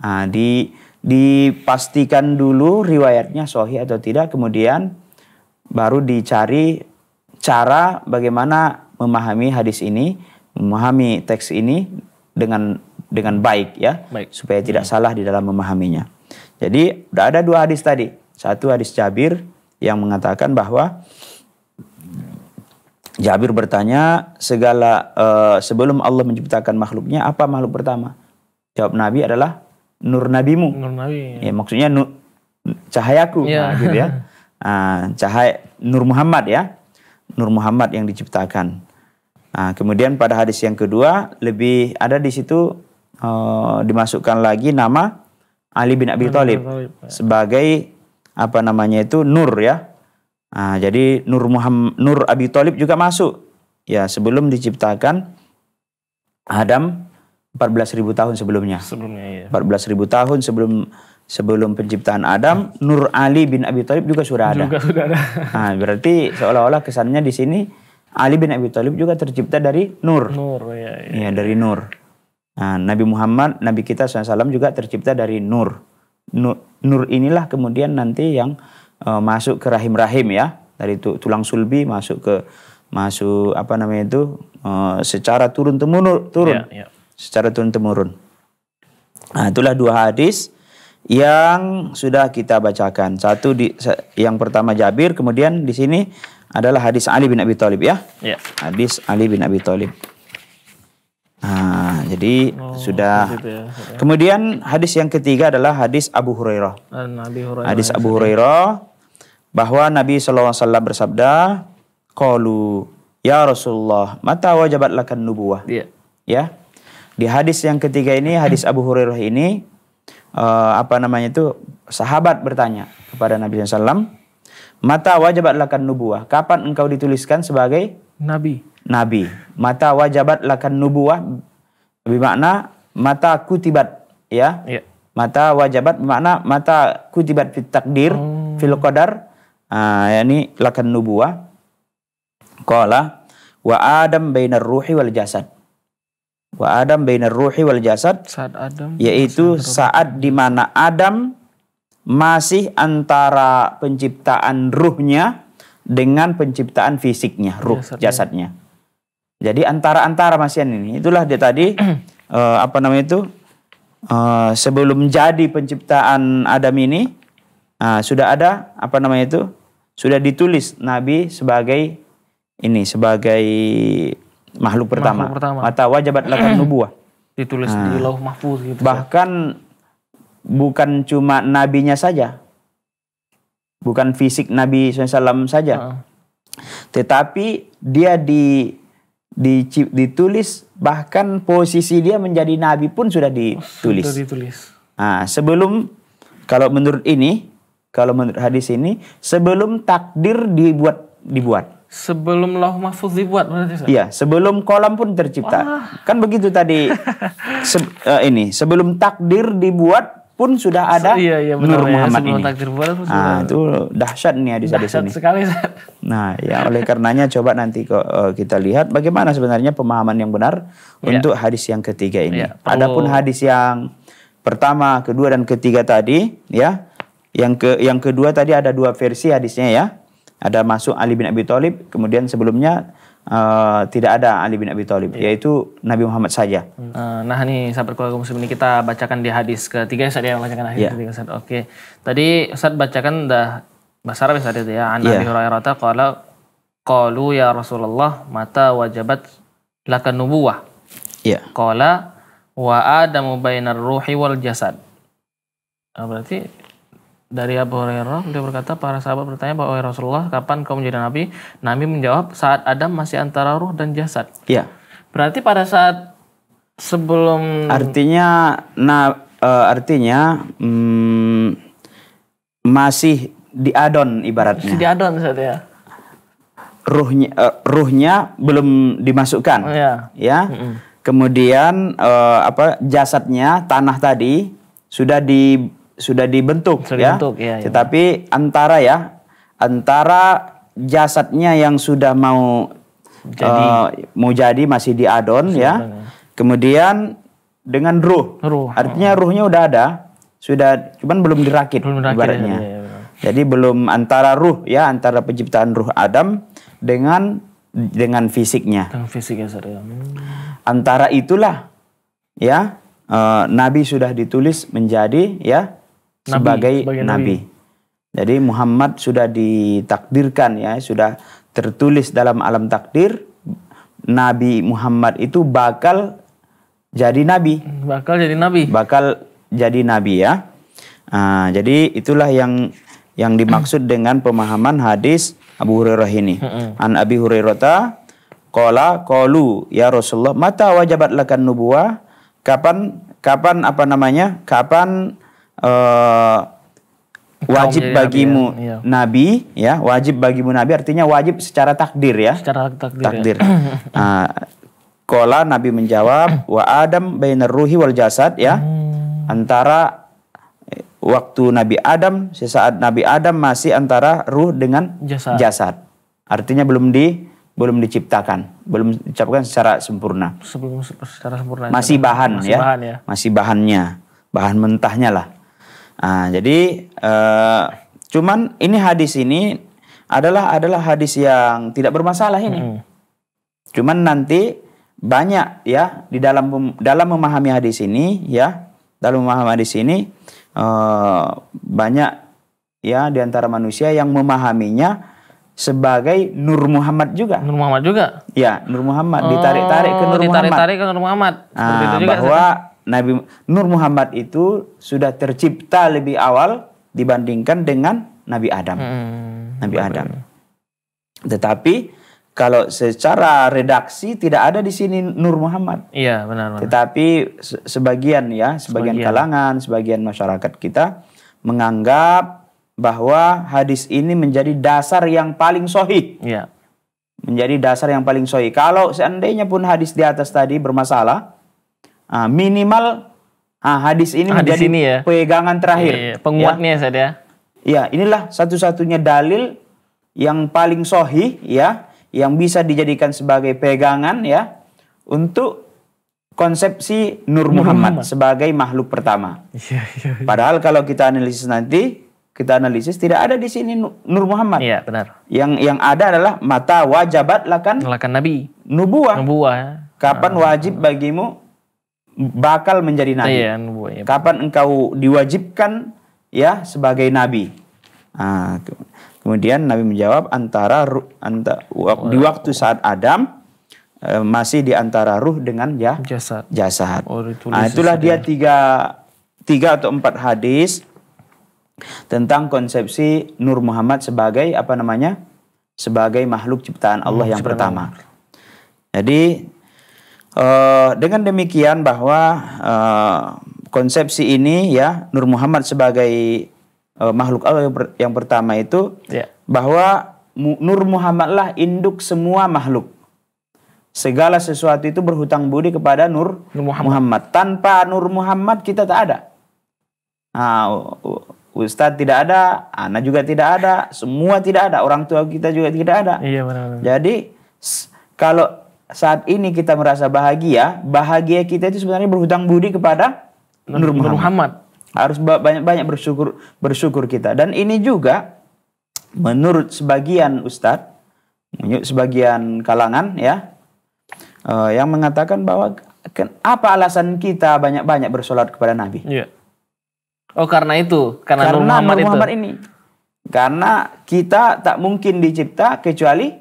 S2: Nah, di dipastikan dulu riwayatnya sohi atau tidak kemudian baru dicari cara bagaimana memahami hadis ini, memahami teks ini dengan dengan baik ya baik. supaya tidak hmm. salah di dalam memahaminya. Jadi udah ada dua hadis tadi. Satu hadis Jabir yang mengatakan bahwa Jabir bertanya, segala uh, sebelum Allah menciptakan makhluknya, apa makhluk pertama? Jawab Nabi adalah nur nabimu.
S1: Nur nabi.
S2: Ya, maksudnya nur, cahayaku ya. nah, gitu ya. Uh, cahaya Nur Muhammad ya. Nur Muhammad yang diciptakan. Nah, kemudian pada hadis yang kedua lebih ada di situ uh, dimasukkan lagi nama Ali bin Abi Thalib ya. sebagai apa namanya itu nur ya Nah, jadi Nur Muhammad Nur Abi Thalib juga masuk. Ya, sebelum diciptakan Adam 14.000 tahun sebelumnya. Sebelumnya iya. 14.000 tahun sebelum sebelum penciptaan Adam, Nur Ali bin Abi Thalib juga sudah ada. Juga sudah ada. Nah, berarti seolah-olah kesannya di sini Ali bin Abi Thalib juga tercipta dari Nur. Nur ya. Iya, ya, dari Nur. Nah, Nabi Muhammad, Nabi kita SAW juga tercipta dari Nur. Nur, nur inilah kemudian nanti yang uh, masuk ke rahim-rahim ya dari tulang sulbi masuk ke masuk apa namanya itu uh, secara turun temurun turun yeah, yeah. secara turun temurun nah, itulah dua hadis yang sudah kita bacakan satu di yang pertama Jabir kemudian di sini adalah hadis Ali bin Abi Thalib ya yeah. hadis Ali bin Abi Thalib Nah, jadi oh, sudah. Gitu ya. Kemudian hadis yang ketiga adalah hadis Abu Hurairah. hadis Abu Hurairah bahwa Nabi SAW bersabda, "Qalu ya Rasulullah, mata wajabat lakan nubuwah." Yeah. Ya. Di hadis yang ketiga ini, hadis Abu Hurairah ini uh, apa namanya itu sahabat bertanya kepada Nabi SAW, "Mata wajabat lakan nubuwah? Kapan engkau dituliskan sebagai nabi?" nabi. Mata wajabat lakan nubuah bermakna mata kutibat ya. Yeah. Mata wajabat bermakna mata kutibat fit takdir hmm. fil qadar ah yakni lakan nubuah. Qala wa Adam bainar ruhi wal jasad. Wa Adam bainar ruhi wal jasad. Saat Adam yaitu saat di mana Adam masih antara penciptaan ruhnya dengan penciptaan fisiknya, ruh jasadnya. jasadnya. Jadi antara-antara Mas Yan ini itulah dia tadi uh, apa namanya itu uh, sebelum jadi penciptaan Adam ini uh, sudah ada apa namanya itu sudah ditulis Nabi sebagai ini sebagai makhluk pertama, makhluk pertama. atau wajabat lakan nubuah ditulis nah, di lauh mahfuz gitu bahkan bukan cuma nabinya saja bukan fisik Nabi SAW saja uh. tetapi dia di ditulis bahkan posisi dia menjadi nabi pun sudah ditulis. Sudah ditulis. Nah, sebelum kalau menurut ini, kalau menurut hadis ini, sebelum takdir dibuat dibuat. Sebelum
S1: lauh mahfuz dibuat berarti Iya,
S2: sebelum kolam pun tercipta. Wah. Kan begitu tadi se, uh, ini, sebelum takdir dibuat pun sudah ada so, iya, iya, benar, Nur ya, Muhammad ini. Takdir pun nah, itu dahsyat nih hadis hadis ini. sekali. Nah, ya oleh karenanya coba nanti ke, eh, kita lihat bagaimana sebenarnya pemahaman yang benar yeah. untuk hadis yang ketiga ini. Yeah. Oh. Adapun hadis yang pertama, kedua dan ketiga tadi, ya. Yang ke yang kedua tadi ada dua versi hadisnya ya. Ada masuk Ali bin Abi Thalib, kemudian sebelumnya uh, tidak ada Ali bin Abi Thalib yeah. yaitu Nabi Muhammad saja.
S1: Eh, nah ini sahabat keluarga muslim ini kita bacakan di hadis ketiga ya, Ustaz ya bacakan hadis yeah. ketiga Oke. Tadi Ustaz bacakan dah bahasa Arab Ustaz itu ya. An iya. Abi Hurairah qala qalu ya Rasulullah mata wajabat laka nubuwah. Iya. Yeah. Qala wa adamu bainar ruhi wal jasad. Nah, berarti dari Abu Hurairah, dia berkata, para sahabat bertanya bahwa Rasulullah, kapan kau menjadi nabi? Nabi menjawab, saat Adam masih antara ruh dan jasad. Iya. Berarti pada saat
S2: sebelum artinya nah uh, artinya mm, masih diadon ibaratnya. Masih
S1: diadon saat ya.
S2: Ruhnya uh, ruhnya belum dimasukkan. Oh, iya. Ya. Mm -mm. Kemudian uh, apa jasadnya tanah tadi sudah di sudah dibentuk sudah ya. Dibentuk, ya, ya. Tetapi antara ya antara jasadnya yang sudah mau jadi uh, mau jadi masih diadon ya. Benar. Ya. Kemudian dengan ruh. Ruh. Artinya oh. ruhnya udah ada, sudah cuman belum dirakit belum dirakit, ibaratnya. Ya, ya, Jadi belum antara ruh ya antara penciptaan ruh Adam dengan dengan fisiknya. Dengan fisiknya ya. Hmm. Antara itulah ya uh, nabi sudah ditulis menjadi ya nabi, sebagai, nabi. nabi. Jadi Muhammad sudah ditakdirkan ya, sudah tertulis dalam alam takdir Nabi Muhammad itu bakal jadi nabi. Bakal jadi nabi. Bakal jadi nabi ya. Nah, jadi itulah yang yang dimaksud dengan pemahaman hadis Abu Hurairah ini. Hmm. An Abi Hurairah ta, qala qalu ya Rasulullah mata wajabat lakan nubuwah? Kapan kapan apa namanya? Kapan uh, wajib bagimu nabi, ya. Iya. nabi ya wajib bagimu nabi artinya wajib secara takdir ya secara takdir, ya. takdir. Ya. uh, kola nabi menjawab wa adam bainar ruhi wal jasad ya hmm. antara eh, waktu nabi adam sesaat nabi adam masih antara ruh dengan jasad, jasad. artinya belum di belum diciptakan belum diciptakan secara sempurna
S1: sebelum secara sempurna masih bahan masih ya bahan ya
S2: masih bahannya bahan mentahnya lah Nah, jadi uh, cuman ini hadis ini adalah adalah hadis yang tidak bermasalah ini. Hmm. Cuman nanti banyak ya di dalam dalam memahami hadis ini ya dalam memahami hadis ini uh, banyak ya di antara manusia yang memahaminya sebagai Nur Muhammad juga. Nur Muhammad juga. Ya Nur Muhammad oh, ditarik-tarik ke Nur ditarik oh, Muhammad. Ditarik-tarik
S1: ke Nur Muhammad. Nah, itu juga bahwa
S2: Nabi Nur Muhammad itu sudah tercipta lebih awal dibandingkan dengan Nabi Adam. Hmm, Nabi benar. Adam. Tetapi kalau secara redaksi tidak ada di sini Nur Muhammad.
S1: Iya, benar, benar.
S2: Tetapi se sebagian ya, sebagian, sebagian kalangan, sebagian masyarakat kita menganggap bahwa hadis ini menjadi dasar yang paling sohih. Iya. Menjadi dasar yang paling sohih. Kalau seandainya pun hadis di atas tadi bermasalah, uh, minimal uh, hadis ini ah, hadis menjadi ini ya. pegangan terakhir. Iya, iya. Penguatnya ya. saja. Ya. ya, inilah satu-satunya dalil yang paling sohi ya, yang bisa dijadikan sebagai pegangan ya untuk konsepsi Nur Muhammad, Muhammad. sebagai makhluk pertama. Ya, ya, ya. Padahal kalau kita analisis nanti, kita analisis tidak ada di sini Nur Muhammad. Iya, benar. Yang yang ada adalah mata wajabat lakan lakan nabi. Nubuah. Nubuah. Ya. Kapan wajib bagimu bakal menjadi nabi. Iya, iya. Kapan engkau diwajibkan ya sebagai nabi? Nah, kemudian Nabi menjawab antara anta, di waktu saat Adam eh, masih di antara ruh dengan ya jasad. jasad. Oh, nah, itulah dia ya. tiga tiga atau empat hadis tentang konsepsi Nur Muhammad sebagai apa namanya? sebagai makhluk ciptaan Allah yang pertama. Jadi Uh, dengan demikian bahwa uh, konsepsi ini ya Nur Muhammad sebagai uh, makhluk Allah yang, per, yang pertama itu yeah. bahwa Nur Muhammadlah induk semua makhluk. Segala sesuatu itu berhutang budi kepada Nur, Nur Muhammad. Muhammad. Tanpa Nur Muhammad kita tak ada. Nah, Ustadz tidak ada, anak juga tidak ada, semua tidak ada, orang tua kita juga tidak ada. yeah, benar. -benar. Jadi kalau saat ini kita merasa bahagia, bahagia kita itu sebenarnya berhutang budi kepada Nur Muhammad. Muhammad. Harus banyak-banyak bersyukur bersyukur kita. Dan ini juga menurut sebagian ustadz, menurut sebagian kalangan ya, eh, yang mengatakan bahwa apa alasan kita banyak-banyak bersolat kepada Nabi? Iya. Oh karena itu, karena, karena Nur Muhammad, Muhammad itu. ini. Karena kita tak mungkin dicipta kecuali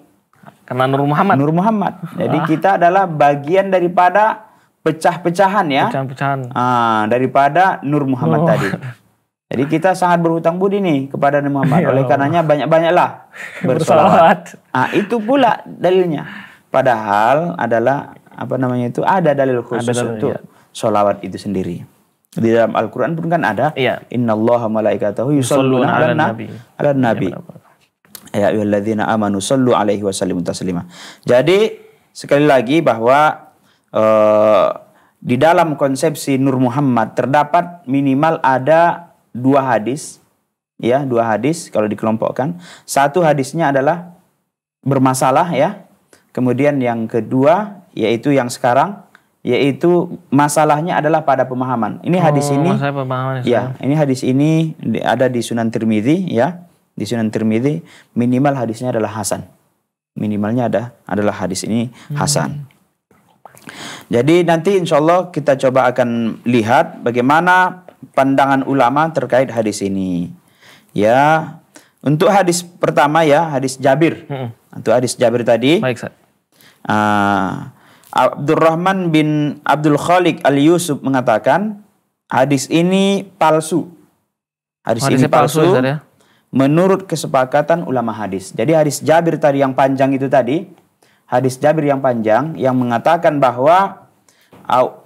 S2: karena Nur Muhammad. Nur Muhammad. Jadi ah. kita adalah bagian daripada pecah-pecahan ya. Pecahan-pecahan. Ah, daripada Nur Muhammad oh. tadi. Jadi kita sangat berhutang budi nih kepada Nur Muhammad. Ya Oleh karenanya banyak-banyaklah
S1: bersolawat.
S2: Ah, itu pula dalilnya. Padahal adalah apa namanya itu ada dalil khusus ada dalil, untuk ya. solawat itu sendiri. Di dalam Al-Quran pun kan ada. Iya. Inna Allah malaikatahu yusalluna ala nabi. Ala iya, nabi. Ya, Ya ayyuhalladzina amanu sallu alaihi wasallimu taslima. Jadi sekali lagi bahwa uh, di dalam konsepsi Nur Muhammad terdapat minimal ada dua hadis ya dua hadis kalau dikelompokkan satu hadisnya adalah bermasalah ya kemudian yang kedua yaitu yang sekarang yaitu masalahnya adalah pada pemahaman ini hadis oh, ini
S1: pemahaman ya,
S2: ya ini hadis ini ada di Sunan Tirmidzi ya di Sunan Tirmidzi minimal hadisnya adalah Hasan. Minimalnya ada adalah hadis ini hmm. Hasan. Hmm. Jadi nanti insya Allah kita coba akan lihat bagaimana pandangan ulama terkait hadis ini. Ya, untuk hadis pertama ya hadis Jabir. Hmm. Untuk hadis Jabir tadi. Baik, Uh, Abdurrahman bin Abdul Khalik Al Yusuf mengatakan hadis ini palsu. Hadis, hadis ini palsu. palsu ya? menurut kesepakatan ulama hadis. Jadi hadis Jabir tadi yang panjang itu tadi, hadis Jabir yang panjang yang mengatakan bahwa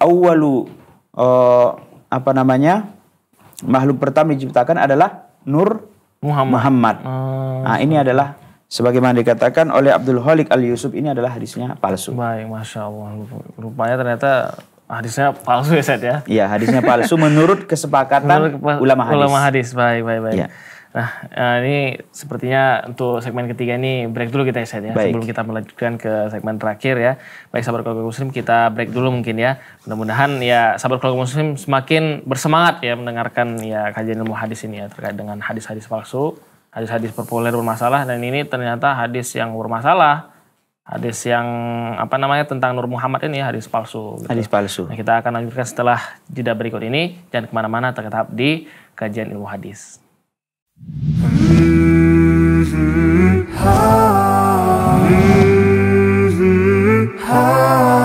S2: awalu uh, eh, apa namanya? makhluk pertama diciptakan adalah Nur Muhammad. Muhammad.
S1: Hmm. Nah,
S2: ini adalah sebagaimana dikatakan oleh Abdul Holik Al Yusuf ini adalah hadisnya palsu. Baik, masya Allah.
S1: Rupanya ternyata hadisnya palsu ya Seth ya. Iya, hadisnya palsu menurut
S2: kesepakatan menurut ulama hadis. Ulama hadis,
S1: baik, baik, baik. Ya. Nah, eh, ini sepertinya untuk segmen ketiga ini break dulu kita ya, ya. Sebelum kita melanjutkan ke segmen terakhir ya. Baik, sabar keluarga muslim kita break dulu mungkin ya. Mudah-mudahan ya sabar keluarga muslim semakin bersemangat ya mendengarkan ya kajian ilmu hadis ini ya terkait dengan hadis-hadis palsu, hadis-hadis populer bermasalah dan ini ternyata hadis yang bermasalah. Hadis yang apa namanya tentang Nur Muhammad ini hadis palsu. Gitu. Hadis palsu. Nah, kita akan lanjutkan setelah jeda berikut ini. dan kemana-mana tetap di kajian ilmu hadis. Mm-hmm. Ah. Mm-hmm. Ah.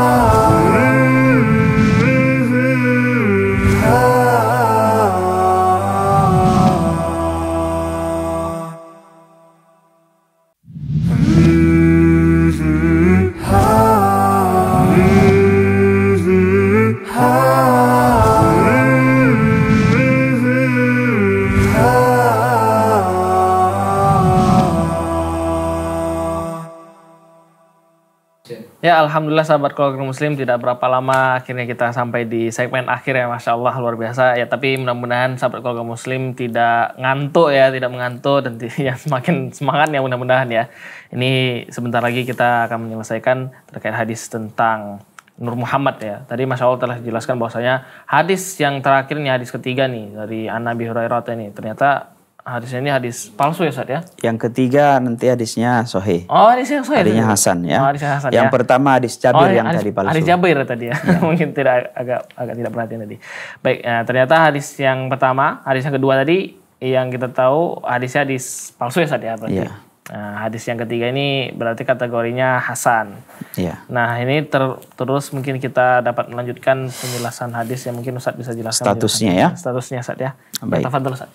S1: alhamdulillah sahabat keluarga muslim tidak berapa lama akhirnya kita sampai di segmen akhir ya Masya Allah luar biasa ya tapi mudah-mudahan sahabat keluarga muslim tidak ngantuk ya tidak mengantuk dan ya, semakin semangat ya mudah-mudahan ya ini sebentar lagi kita akan menyelesaikan terkait hadis tentang Nur Muhammad ya. Tadi Masya Allah telah dijelaskan bahwasanya hadis yang terakhir nih, hadis ketiga nih dari An Nabi Hurairah ini. Ternyata Hadisnya ini hadis palsu ya Ustaz ya?
S2: Yang ketiga nanti hadisnya Sohe. Oh
S1: hadis yang Sohe. Hadisnya Hasan
S2: ya. Oh, hadisnya Hasan Yang ya. pertama hadis Jabir oh, iya, yang hadis, tadi palsu. Hadis Jabir
S1: tadi ya. Iya. Mungkin tidak agak agak tidak perhatian tadi. Baik, ya, ternyata hadis yang pertama, hadis yang kedua tadi yang kita tahu hadisnya hadis palsu ya Ustaz ya berarti. Iya. Nah, hadis yang ketiga ini berarti kategorinya Hasan. Iya. Nah, ini ter terus mungkin kita dapat melanjutkan penjelasan hadis yang mungkin Ustaz bisa jelaskan. Statusnya ya. Statusnya Ustaz ya. Baik. Tafadhol Ustaz.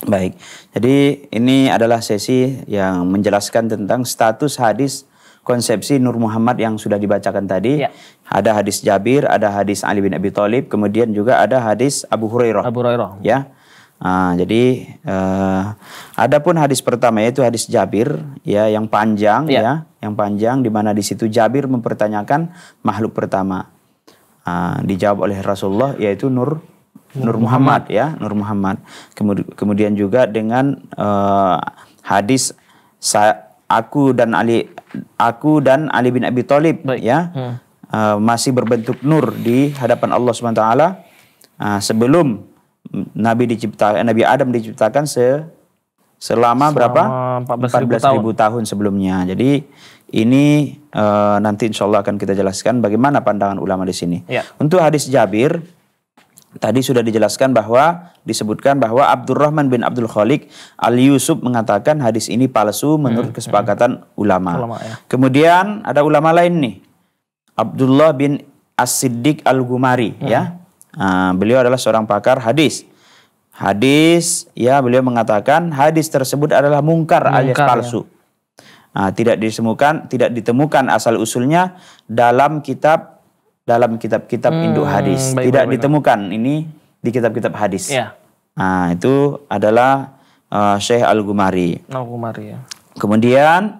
S2: Baik, jadi ini adalah sesi yang menjelaskan tentang status hadis konsepsi Nur Muhammad yang sudah dibacakan tadi. Ya. Ada hadis Jabir, ada hadis Ali bin Abi Thalib, kemudian juga ada hadis Abu Hurairah. Abu Hurairah. Ya. Nah, jadi uh, eh, ada pun hadis pertama yaitu hadis Jabir ya yang panjang ya, ya yang panjang di mana di situ Jabir mempertanyakan makhluk pertama. Uh, dijawab oleh Rasulullah yaitu nur Nur Muhammad ya, Nur Muhammad. Kemudian juga dengan uh, hadis saya, aku dan Ali aku dan Ali bin Abi Thalib ya. Hmm. Uh, masih berbentuk nur di hadapan Allah Subhanahu wa taala. Eh, sebelum Nabi diciptakan Nabi Adam diciptakan se selama, selama berapa 14.000 14 tahun. tahun sebelumnya. Jadi ini uh, nanti insya Allah akan kita jelaskan bagaimana pandangan ulama di sini. Ya. Untuk hadis Jabir Tadi sudah dijelaskan bahwa disebutkan bahwa Abdurrahman bin Abdul Khalik Al Yusuf mengatakan hadis ini palsu menurut hmm, hmm, kesepakatan hmm. ulama. ulama ya. Kemudian ada ulama lain nih. Abdullah bin As-Siddiq Al-Gumari hmm. ya. Nah, beliau adalah seorang pakar hadis. Hadis ya beliau mengatakan hadis tersebut adalah mungkar, mungkar alias ya. palsu. Ya. Nah, tidak ditemukan tidak ditemukan asal usulnya dalam kitab dalam kitab-kitab hmm, induk hadis. Baik, Tidak baik, ditemukan baik. ini di kitab-kitab hadis. Ya. Nah, itu adalah uh, Syekh Al-Gumari.
S1: Al-Gumari ya.
S2: Kemudian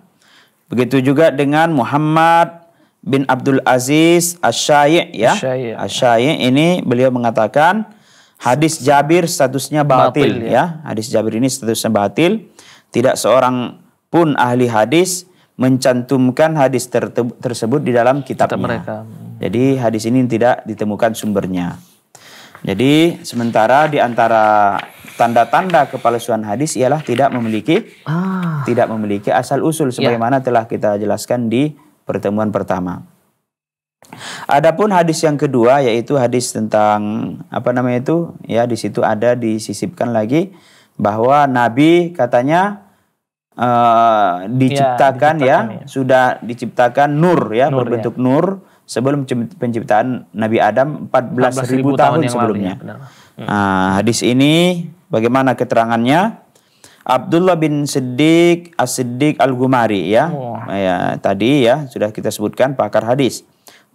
S2: begitu juga dengan Muhammad bin Abdul Aziz asy ya. ya. Asy-Syayi' ini beliau mengatakan hadis Jabir statusnya batil, batil ya. ya. Hadis Jabir ini statusnya batil. Tidak seorang pun ahli hadis mencantumkan hadis ter tersebut di dalam kitabnya. Kitab mereka. Jadi hadis ini tidak ditemukan sumbernya. Jadi sementara di antara tanda-tanda kepalsuan hadis ialah tidak memiliki ah. tidak memiliki asal usul ya. sebagaimana ya. telah kita jelaskan di pertemuan pertama. Adapun hadis yang kedua yaitu hadis tentang apa namanya itu ya di situ ada disisipkan lagi bahwa Nabi katanya uh, diciptakan ya, diciptakan, ya, ya sudah diciptakan nur ya nur, ya. berbentuk ya. nur sebelum penciptaan Nabi Adam 14.000 14 tahun, tahun yang sebelumnya. ya, hmm. nah, hadis ini bagaimana keterangannya? Abdullah bin Siddiq As-Siddiq Al-Gumari ya. Wow. Oh. ya. Tadi ya sudah kita sebutkan pakar hadis.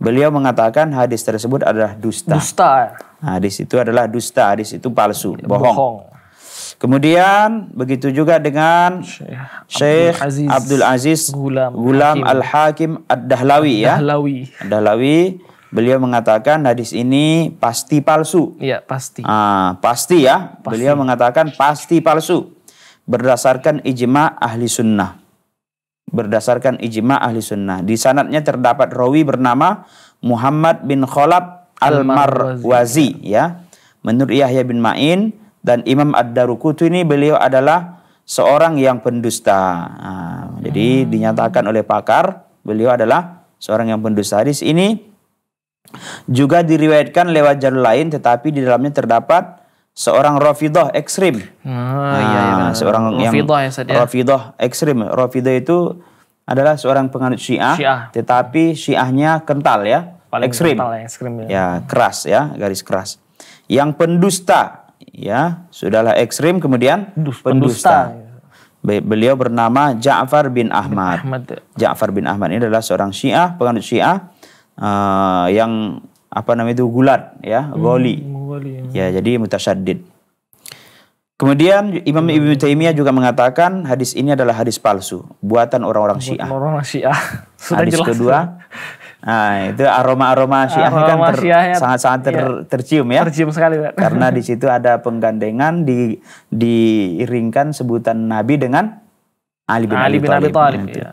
S2: Beliau mengatakan hadis tersebut adalah dusta. Dusta. Ya. Nah, hadis itu adalah dusta, hadis itu palsu, bohong. bohong. Kemudian begitu juga dengan Syekh Abdul, Abdul Aziz Gulam, Gulam Al-Hakim Ad-Dahlawi ya. Dahlawi. Dahlawi beliau mengatakan hadis ini pasti palsu.
S1: Iya, pasti.
S2: Ah, pasti ya. Pasti. Beliau mengatakan pasti palsu berdasarkan ijma ahli sunnah. Berdasarkan ijma ahli sunnah. Di sanatnya terdapat rawi bernama Muhammad bin Kholab Al-Marwazi ya. Menurut Yahya bin Ma'in dan Imam Ad-Darukutu ini beliau adalah seorang yang pendusta. Nah, hmm. Jadi dinyatakan oleh pakar beliau adalah seorang yang pendusta. Hadis ini juga diriwayatkan lewat jalur lain tetapi di dalamnya terdapat seorang rafidah ekstrim. Ah, nah, iya, iya. seorang rafidah yang ya, rafidah ekstrim. Rafidah itu adalah seorang penganut Syiah, syiah. tetapi Syiahnya kental ya, Paling ekstrim. Kental,
S1: ekstrim ya. ya,
S2: keras ya, garis keras. Yang pendusta ya sudahlah ekstrim kemudian pendusta. pendusta. Ya. Beliau bernama Ja'far bin Ahmad. Ahmad. Ya. Ja'far bin Ahmad ini adalah seorang Syiah, penganut Syiah uh, yang apa namanya itu gulat ya, hmm, goli. Ya. ya, jadi mutasyaddid. Kemudian Imam Ibnu Taimiyah juga mengatakan hadis ini adalah hadis palsu, buatan orang-orang Syiah.
S1: Orang-orang Syiah.
S2: Sudah hadis jelas. kedua, Ah, nah, itu aroma-aroma Syiah aroma kan ter, sangat-sangat iya. ter, iya, tercium ya. Tercium sekali, Pak. Karena di situ ada penggandengan di diiringkan sebutan Nabi dengan Ali bin Ali, Abi Thalib. Nah, iya.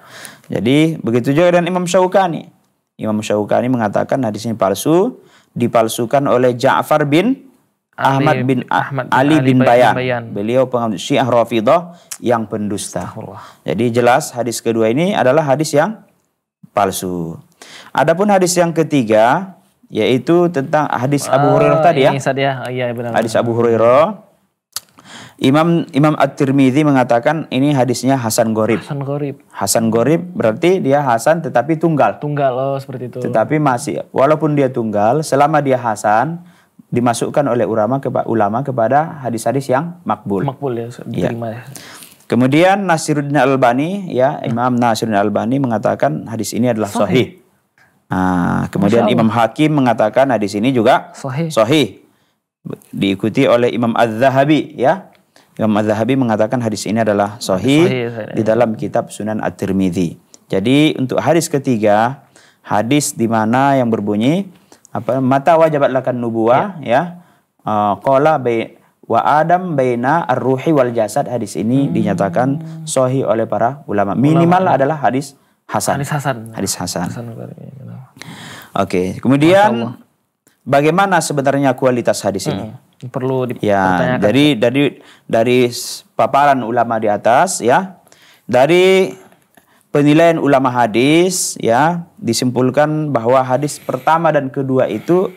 S2: Jadi, begitu juga dengan Imam Syaukani. Imam Syaukani mengatakan hadis ini palsu, dipalsukan oleh Ja'far bin Ahmad bin Ahmad bin Ali bin, Ali Bayan. Bayan. Beliau pengamat Syiah Rafidah yang pendusta. Jadi jelas hadis kedua ini adalah hadis yang palsu. Adapun hadis yang ketiga yaitu tentang hadis Abu ah, Hurairah tadi ya.
S1: ya. Oh, iya benar. Hadis
S2: Abu Hurairah. Imam Imam At-Tirmidzi mengatakan ini hadisnya Hasan Gorib. Hasan Gorib. Hasan Gorib berarti dia Hasan tetapi tunggal. Tunggal oh seperti itu. Tetapi masih walaupun dia tunggal selama dia Hasan dimasukkan oleh ulama kepada ulama kepada hadis-hadis yang makbul. Makbul
S1: ya, iya. diterima ya.
S2: Kemudian Nasiruddin Albani ya hmm. Imam Nasiruddin Al-Bani mengatakan hadis ini adalah sahih. sahih. Nah, kemudian Imam Hakim mengatakan hadis ini juga sahih. sahih. Diikuti oleh Imam Az-Zahabi ya. Imam Az-Zahabi mengatakan hadis ini adalah sahih, sahih, sahih. di dalam kitab Sunan At-Tirmidzi. Jadi untuk hadis ketiga, hadis di mana yang berbunyi apa mata wajabat lakan nubuah, ya. ya. Uh, wa adam baina ar-ruhi wal jasad hadis ini hmm. dinyatakan sohi oleh para ulama minimal ulama. adalah hadis hasan hadis hasan hadis hasan, hasan. Ya, oke okay. kemudian bagaimana sebenarnya kualitas hadis hmm. ini perlu ya dari dari dari paparan ulama di atas ya dari penilaian ulama hadis ya disimpulkan bahwa hadis pertama dan kedua itu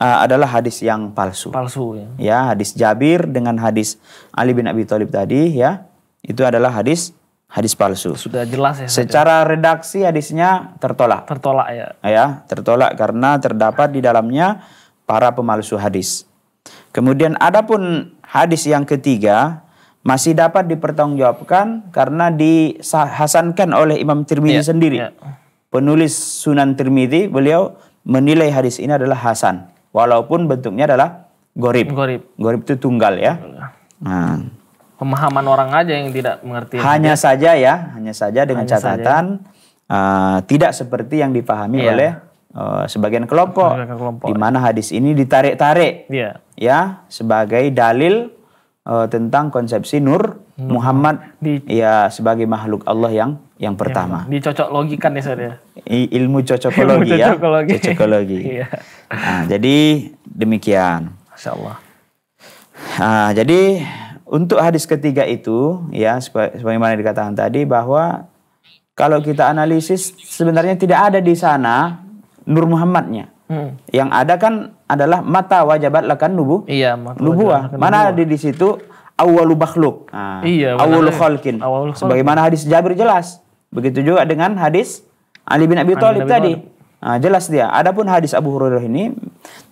S2: uh, adalah hadis yang palsu. Palsu ya. Ya, hadis Jabir dengan hadis Ali bin Abi Thalib tadi ya, itu adalah hadis hadis palsu. Sudah
S1: jelas ya. Secara
S2: redaksi hadisnya tertolak. Tertolak ya. Ya, tertolak karena terdapat di dalamnya para pemalsu hadis. Kemudian adapun hadis yang ketiga masih dapat dipertanggungjawabkan karena dihasankan oleh Imam Tirmidzi ya, sendiri. Ya. Penulis Sunan Tirmidzi beliau menilai hadis ini adalah hasan walaupun bentuknya adalah gorib. Gorib. Gorib itu tunggal ya. Nah.
S1: Pemahaman orang aja yang tidak mengerti. Hanya itu.
S2: saja ya, hanya saja dengan hanya catatan saja. Uh, eh, tidak seperti yang dipahami iya. oleh uh, sebagian kelompok. kelompok. Di mana hadis ini ditarik-tarik. Iya. Ya, sebagai dalil uh, tentang konsepsi Nur, Nur Muhammad di... ya sebagai makhluk Allah yang yang pertama. Iya. Ya,
S1: dicocok logikan ya saudara.
S2: Ilmu cocokologi, Ilmu ya. Cocokologi. cocokologi. Iya. nah, jadi demikian. Masya Allah. Nah, jadi untuk hadis ketiga itu ya sebagaimana dikatakan tadi bahwa kalau kita analisis sebenarnya tidak ada di sana Nur Muhammadnya. Hmm. Yang ada kan adalah mata wajabat lakan nubu. Iya, mata nubuah. Mana ada di situ awalu bakhluk.
S1: Nah, iya, awalu khalkin.
S2: Sebagaimana hadis Jabir jelas. Begitu juga dengan hadis Ali bin Abi Thalib tadi. Nah, jelas dia. Adapun hadis Abu Hurairah ini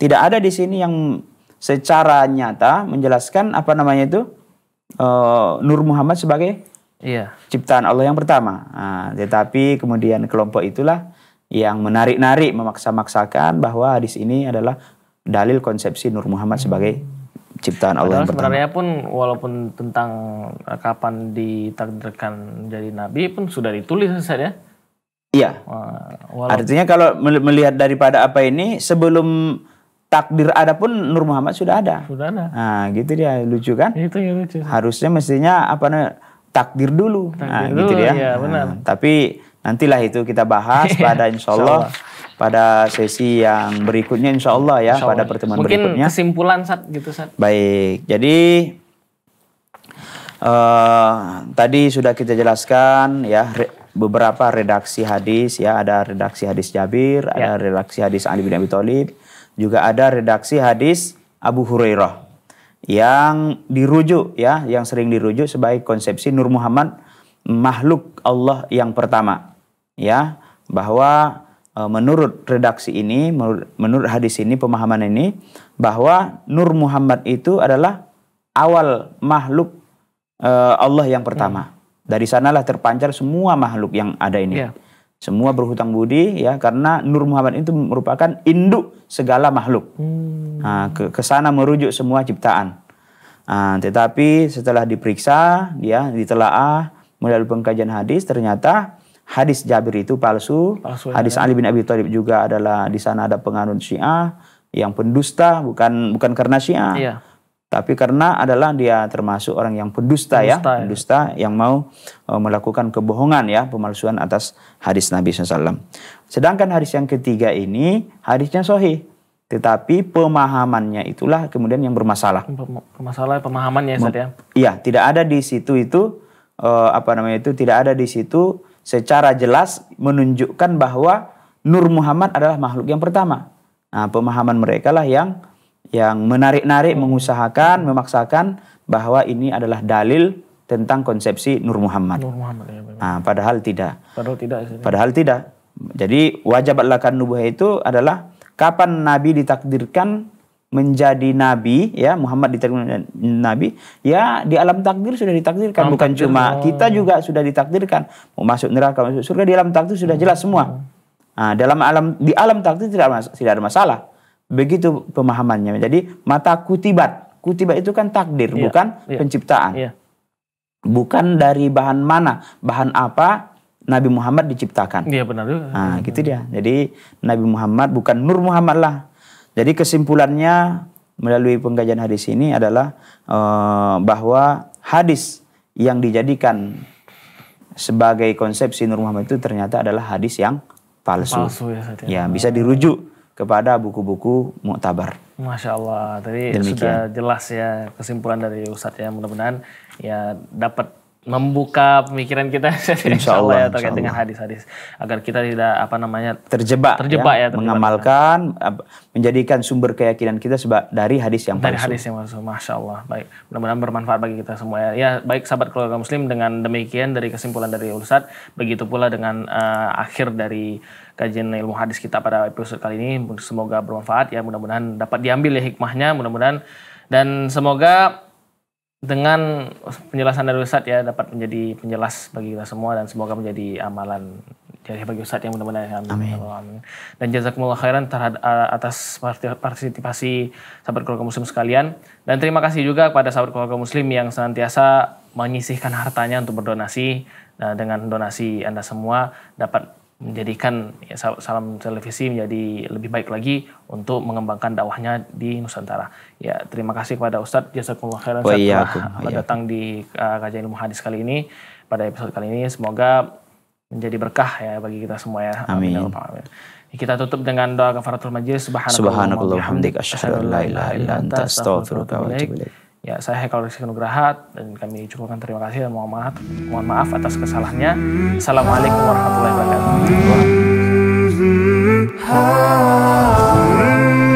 S2: tidak ada di sini yang secara nyata menjelaskan apa namanya itu uh, Nur Muhammad sebagai iya. ciptaan Allah yang pertama. Nah, tetapi kemudian kelompok itulah yang menarik-narik memaksa-maksakan bahwa hadis ini adalah dalil konsepsi Nur Muhammad sebagai ciptaan Allah yang pertama.
S1: Sebenarnya pun walaupun tentang kapan
S2: ditakdirkan jadi nabi pun sudah ditulis saja. Ya? Iya. Walaupun... Artinya kalau melihat daripada apa ini sebelum takdir ada pun Nur Muhammad sudah ada. Sudah ada. Nah, gitu dia lucu kan? Itu yang lucu. Harusnya mestinya apa namanya takdir dulu. Takdir nah, dulu, gitu dia. Iya benar. Nah, tapi nantilah itu kita bahas iya. pada insya Insya Allah pada sesi yang berikutnya insya Allah ya insya Allah. pada pertemuan Mungkin berikutnya. Mungkin
S1: kesimpulan saat. gitu saat.
S2: Baik, jadi uh, tadi sudah kita jelaskan ya re, beberapa redaksi hadis ya ada redaksi hadis Jabir, ya. ada redaksi hadis Ali bin Abi Thalib, juga ada redaksi hadis Abu Hurairah yang dirujuk ya yang sering dirujuk sebagai konsepsi Nur Muhammad makhluk Allah yang pertama ya bahwa Eh, menurut redaksi ini, menurut hadis ini, pemahaman ini, bahwa Nur Muhammad itu adalah awal makhluk eh, Allah yang pertama. Hmm. Dari sanalah terpancar semua makhluk yang ada ini. Yeah. Semua berhutang budi ya karena Nur Muhammad itu merupakan induk segala makhluk. Hmm. Nah, ke kesana merujuk semua ciptaan. Nah, tetapi setelah diperiksa, dia ya, ditelaah melalui pengkajian hadis ternyata hadis Jabir itu palsu, palsu ya. hadis ya. Ali bin Abi Thalib juga adalah di sana ada penganut Syiah yang pendusta bukan bukan karena Syiah. Iya. Tapi karena adalah dia termasuk orang yang pendusta, ya. pendusta ya, ya, pendusta yang mau eh, melakukan kebohongan ya, pemalsuan atas hadis Nabi SAW. Sedangkan hadis yang ketiga ini hadisnya sohi, tetapi pemahamannya itulah kemudian yang bermasalah.
S1: Bermasalah pemahamannya Ustaz, ya.
S2: Iya, tidak ada di situ itu eh, apa namanya itu tidak ada di situ secara jelas menunjukkan bahwa Nur Muhammad adalah makhluk yang pertama. Nah, pemahaman mereka lah yang yang menarik-narik, mengusahakan, memaksakan bahwa ini adalah dalil tentang konsepsi Nur Muhammad. Nur Muhammad ya, nah, padahal tidak. Padahal tidak. Padahal tidak. Jadi wajib lakan nubuah itu adalah kapan Nabi ditakdirkan menjadi nabi ya Muhammad ditakdirkan nabi ya di alam takdir sudah ditakdirkan alam bukan takdir. cuma kita juga sudah ditakdirkan mau masuk neraka masuk surga di alam takdir sudah jelas semua nah, dalam alam di alam takdir tidak tidak ada masalah begitu pemahamannya jadi mata kutibat kutibat itu kan takdir yeah. bukan yeah. penciptaan yeah. bukan dari bahan mana bahan apa Nabi Muhammad diciptakan. Iya benar. Nah, gitu dia. Jadi Nabi Muhammad bukan Nur Muhammad lah, jadi kesimpulannya melalui pengkajian hadis ini adalah eh, bahwa hadis yang dijadikan sebagai konsepsi Nur Muhammad itu ternyata adalah hadis yang palsu. palsu
S1: ya, ya. ya, bisa
S2: dirujuk kepada buku-buku Mu'tabar.
S1: Masya Allah, tadi Demikian. sudah jelas ya kesimpulan dari Ustadz ya mudah-mudahan ya dapat membuka pemikiran kita insya Allah ya terkait dengan hadis-hadis agar kita
S2: tidak apa namanya terjebak terjebak ya, ya terjebak mengamalkan ya. menjadikan sumber keyakinan kita sebab dari hadis yang dari hadis yang
S1: palsu masya
S2: Allah baik mudah-mudahan bermanfaat bagi kita
S1: semua ya. ya baik sahabat keluarga muslim dengan demikian dari kesimpulan dari Ustadz begitu pula dengan uh, akhir dari kajian ilmu hadis kita pada episode kali ini semoga bermanfaat ya mudah-mudahan dapat diambil ya hikmahnya mudah-mudahan dan semoga dengan penjelasan dari Ustadz ya dapat menjadi penjelas bagi kita semua dan semoga menjadi amalan dari bagi Ustadz yang benar mudahan ya. amin. Ya amin. Dan jazakumullah khairan terhadap eh, atas partisipasi sahabat keluarga muslim sekalian dan terima kasih juga kepada sahabat keluarga muslim yang senantiasa menyisihkan hartanya untuk berdonasi nah, dengan donasi Anda semua dapat menjadikan ya, salam televisi menjadi lebih baik lagi untuk mengembangkan dakwahnya di Nusantara. Ya, terima kasih kepada Ustadz Jazakumullah Khairan oh, iya, telah iya. datang di uh, eh, kajian ilmu hadis kali ini pada episode kali ini semoga menjadi berkah ya bagi kita semua ya.
S2: Amin. Amin. Ya Amin.
S1: Kita tutup dengan doa kafaratul majlis subhanakallahumma Subhanakallah,
S2: wa bihamdik asyhadu an la ilaha illa anta astaghfiruka wa atubu ilaik.
S1: Ya, saya Hekal Rizky Nugraha dan kami ucapkan terima kasih dan mohon maaf, mohon maaf atas kesalahannya. Assalamualaikum warahmatullahi wabarakatuh.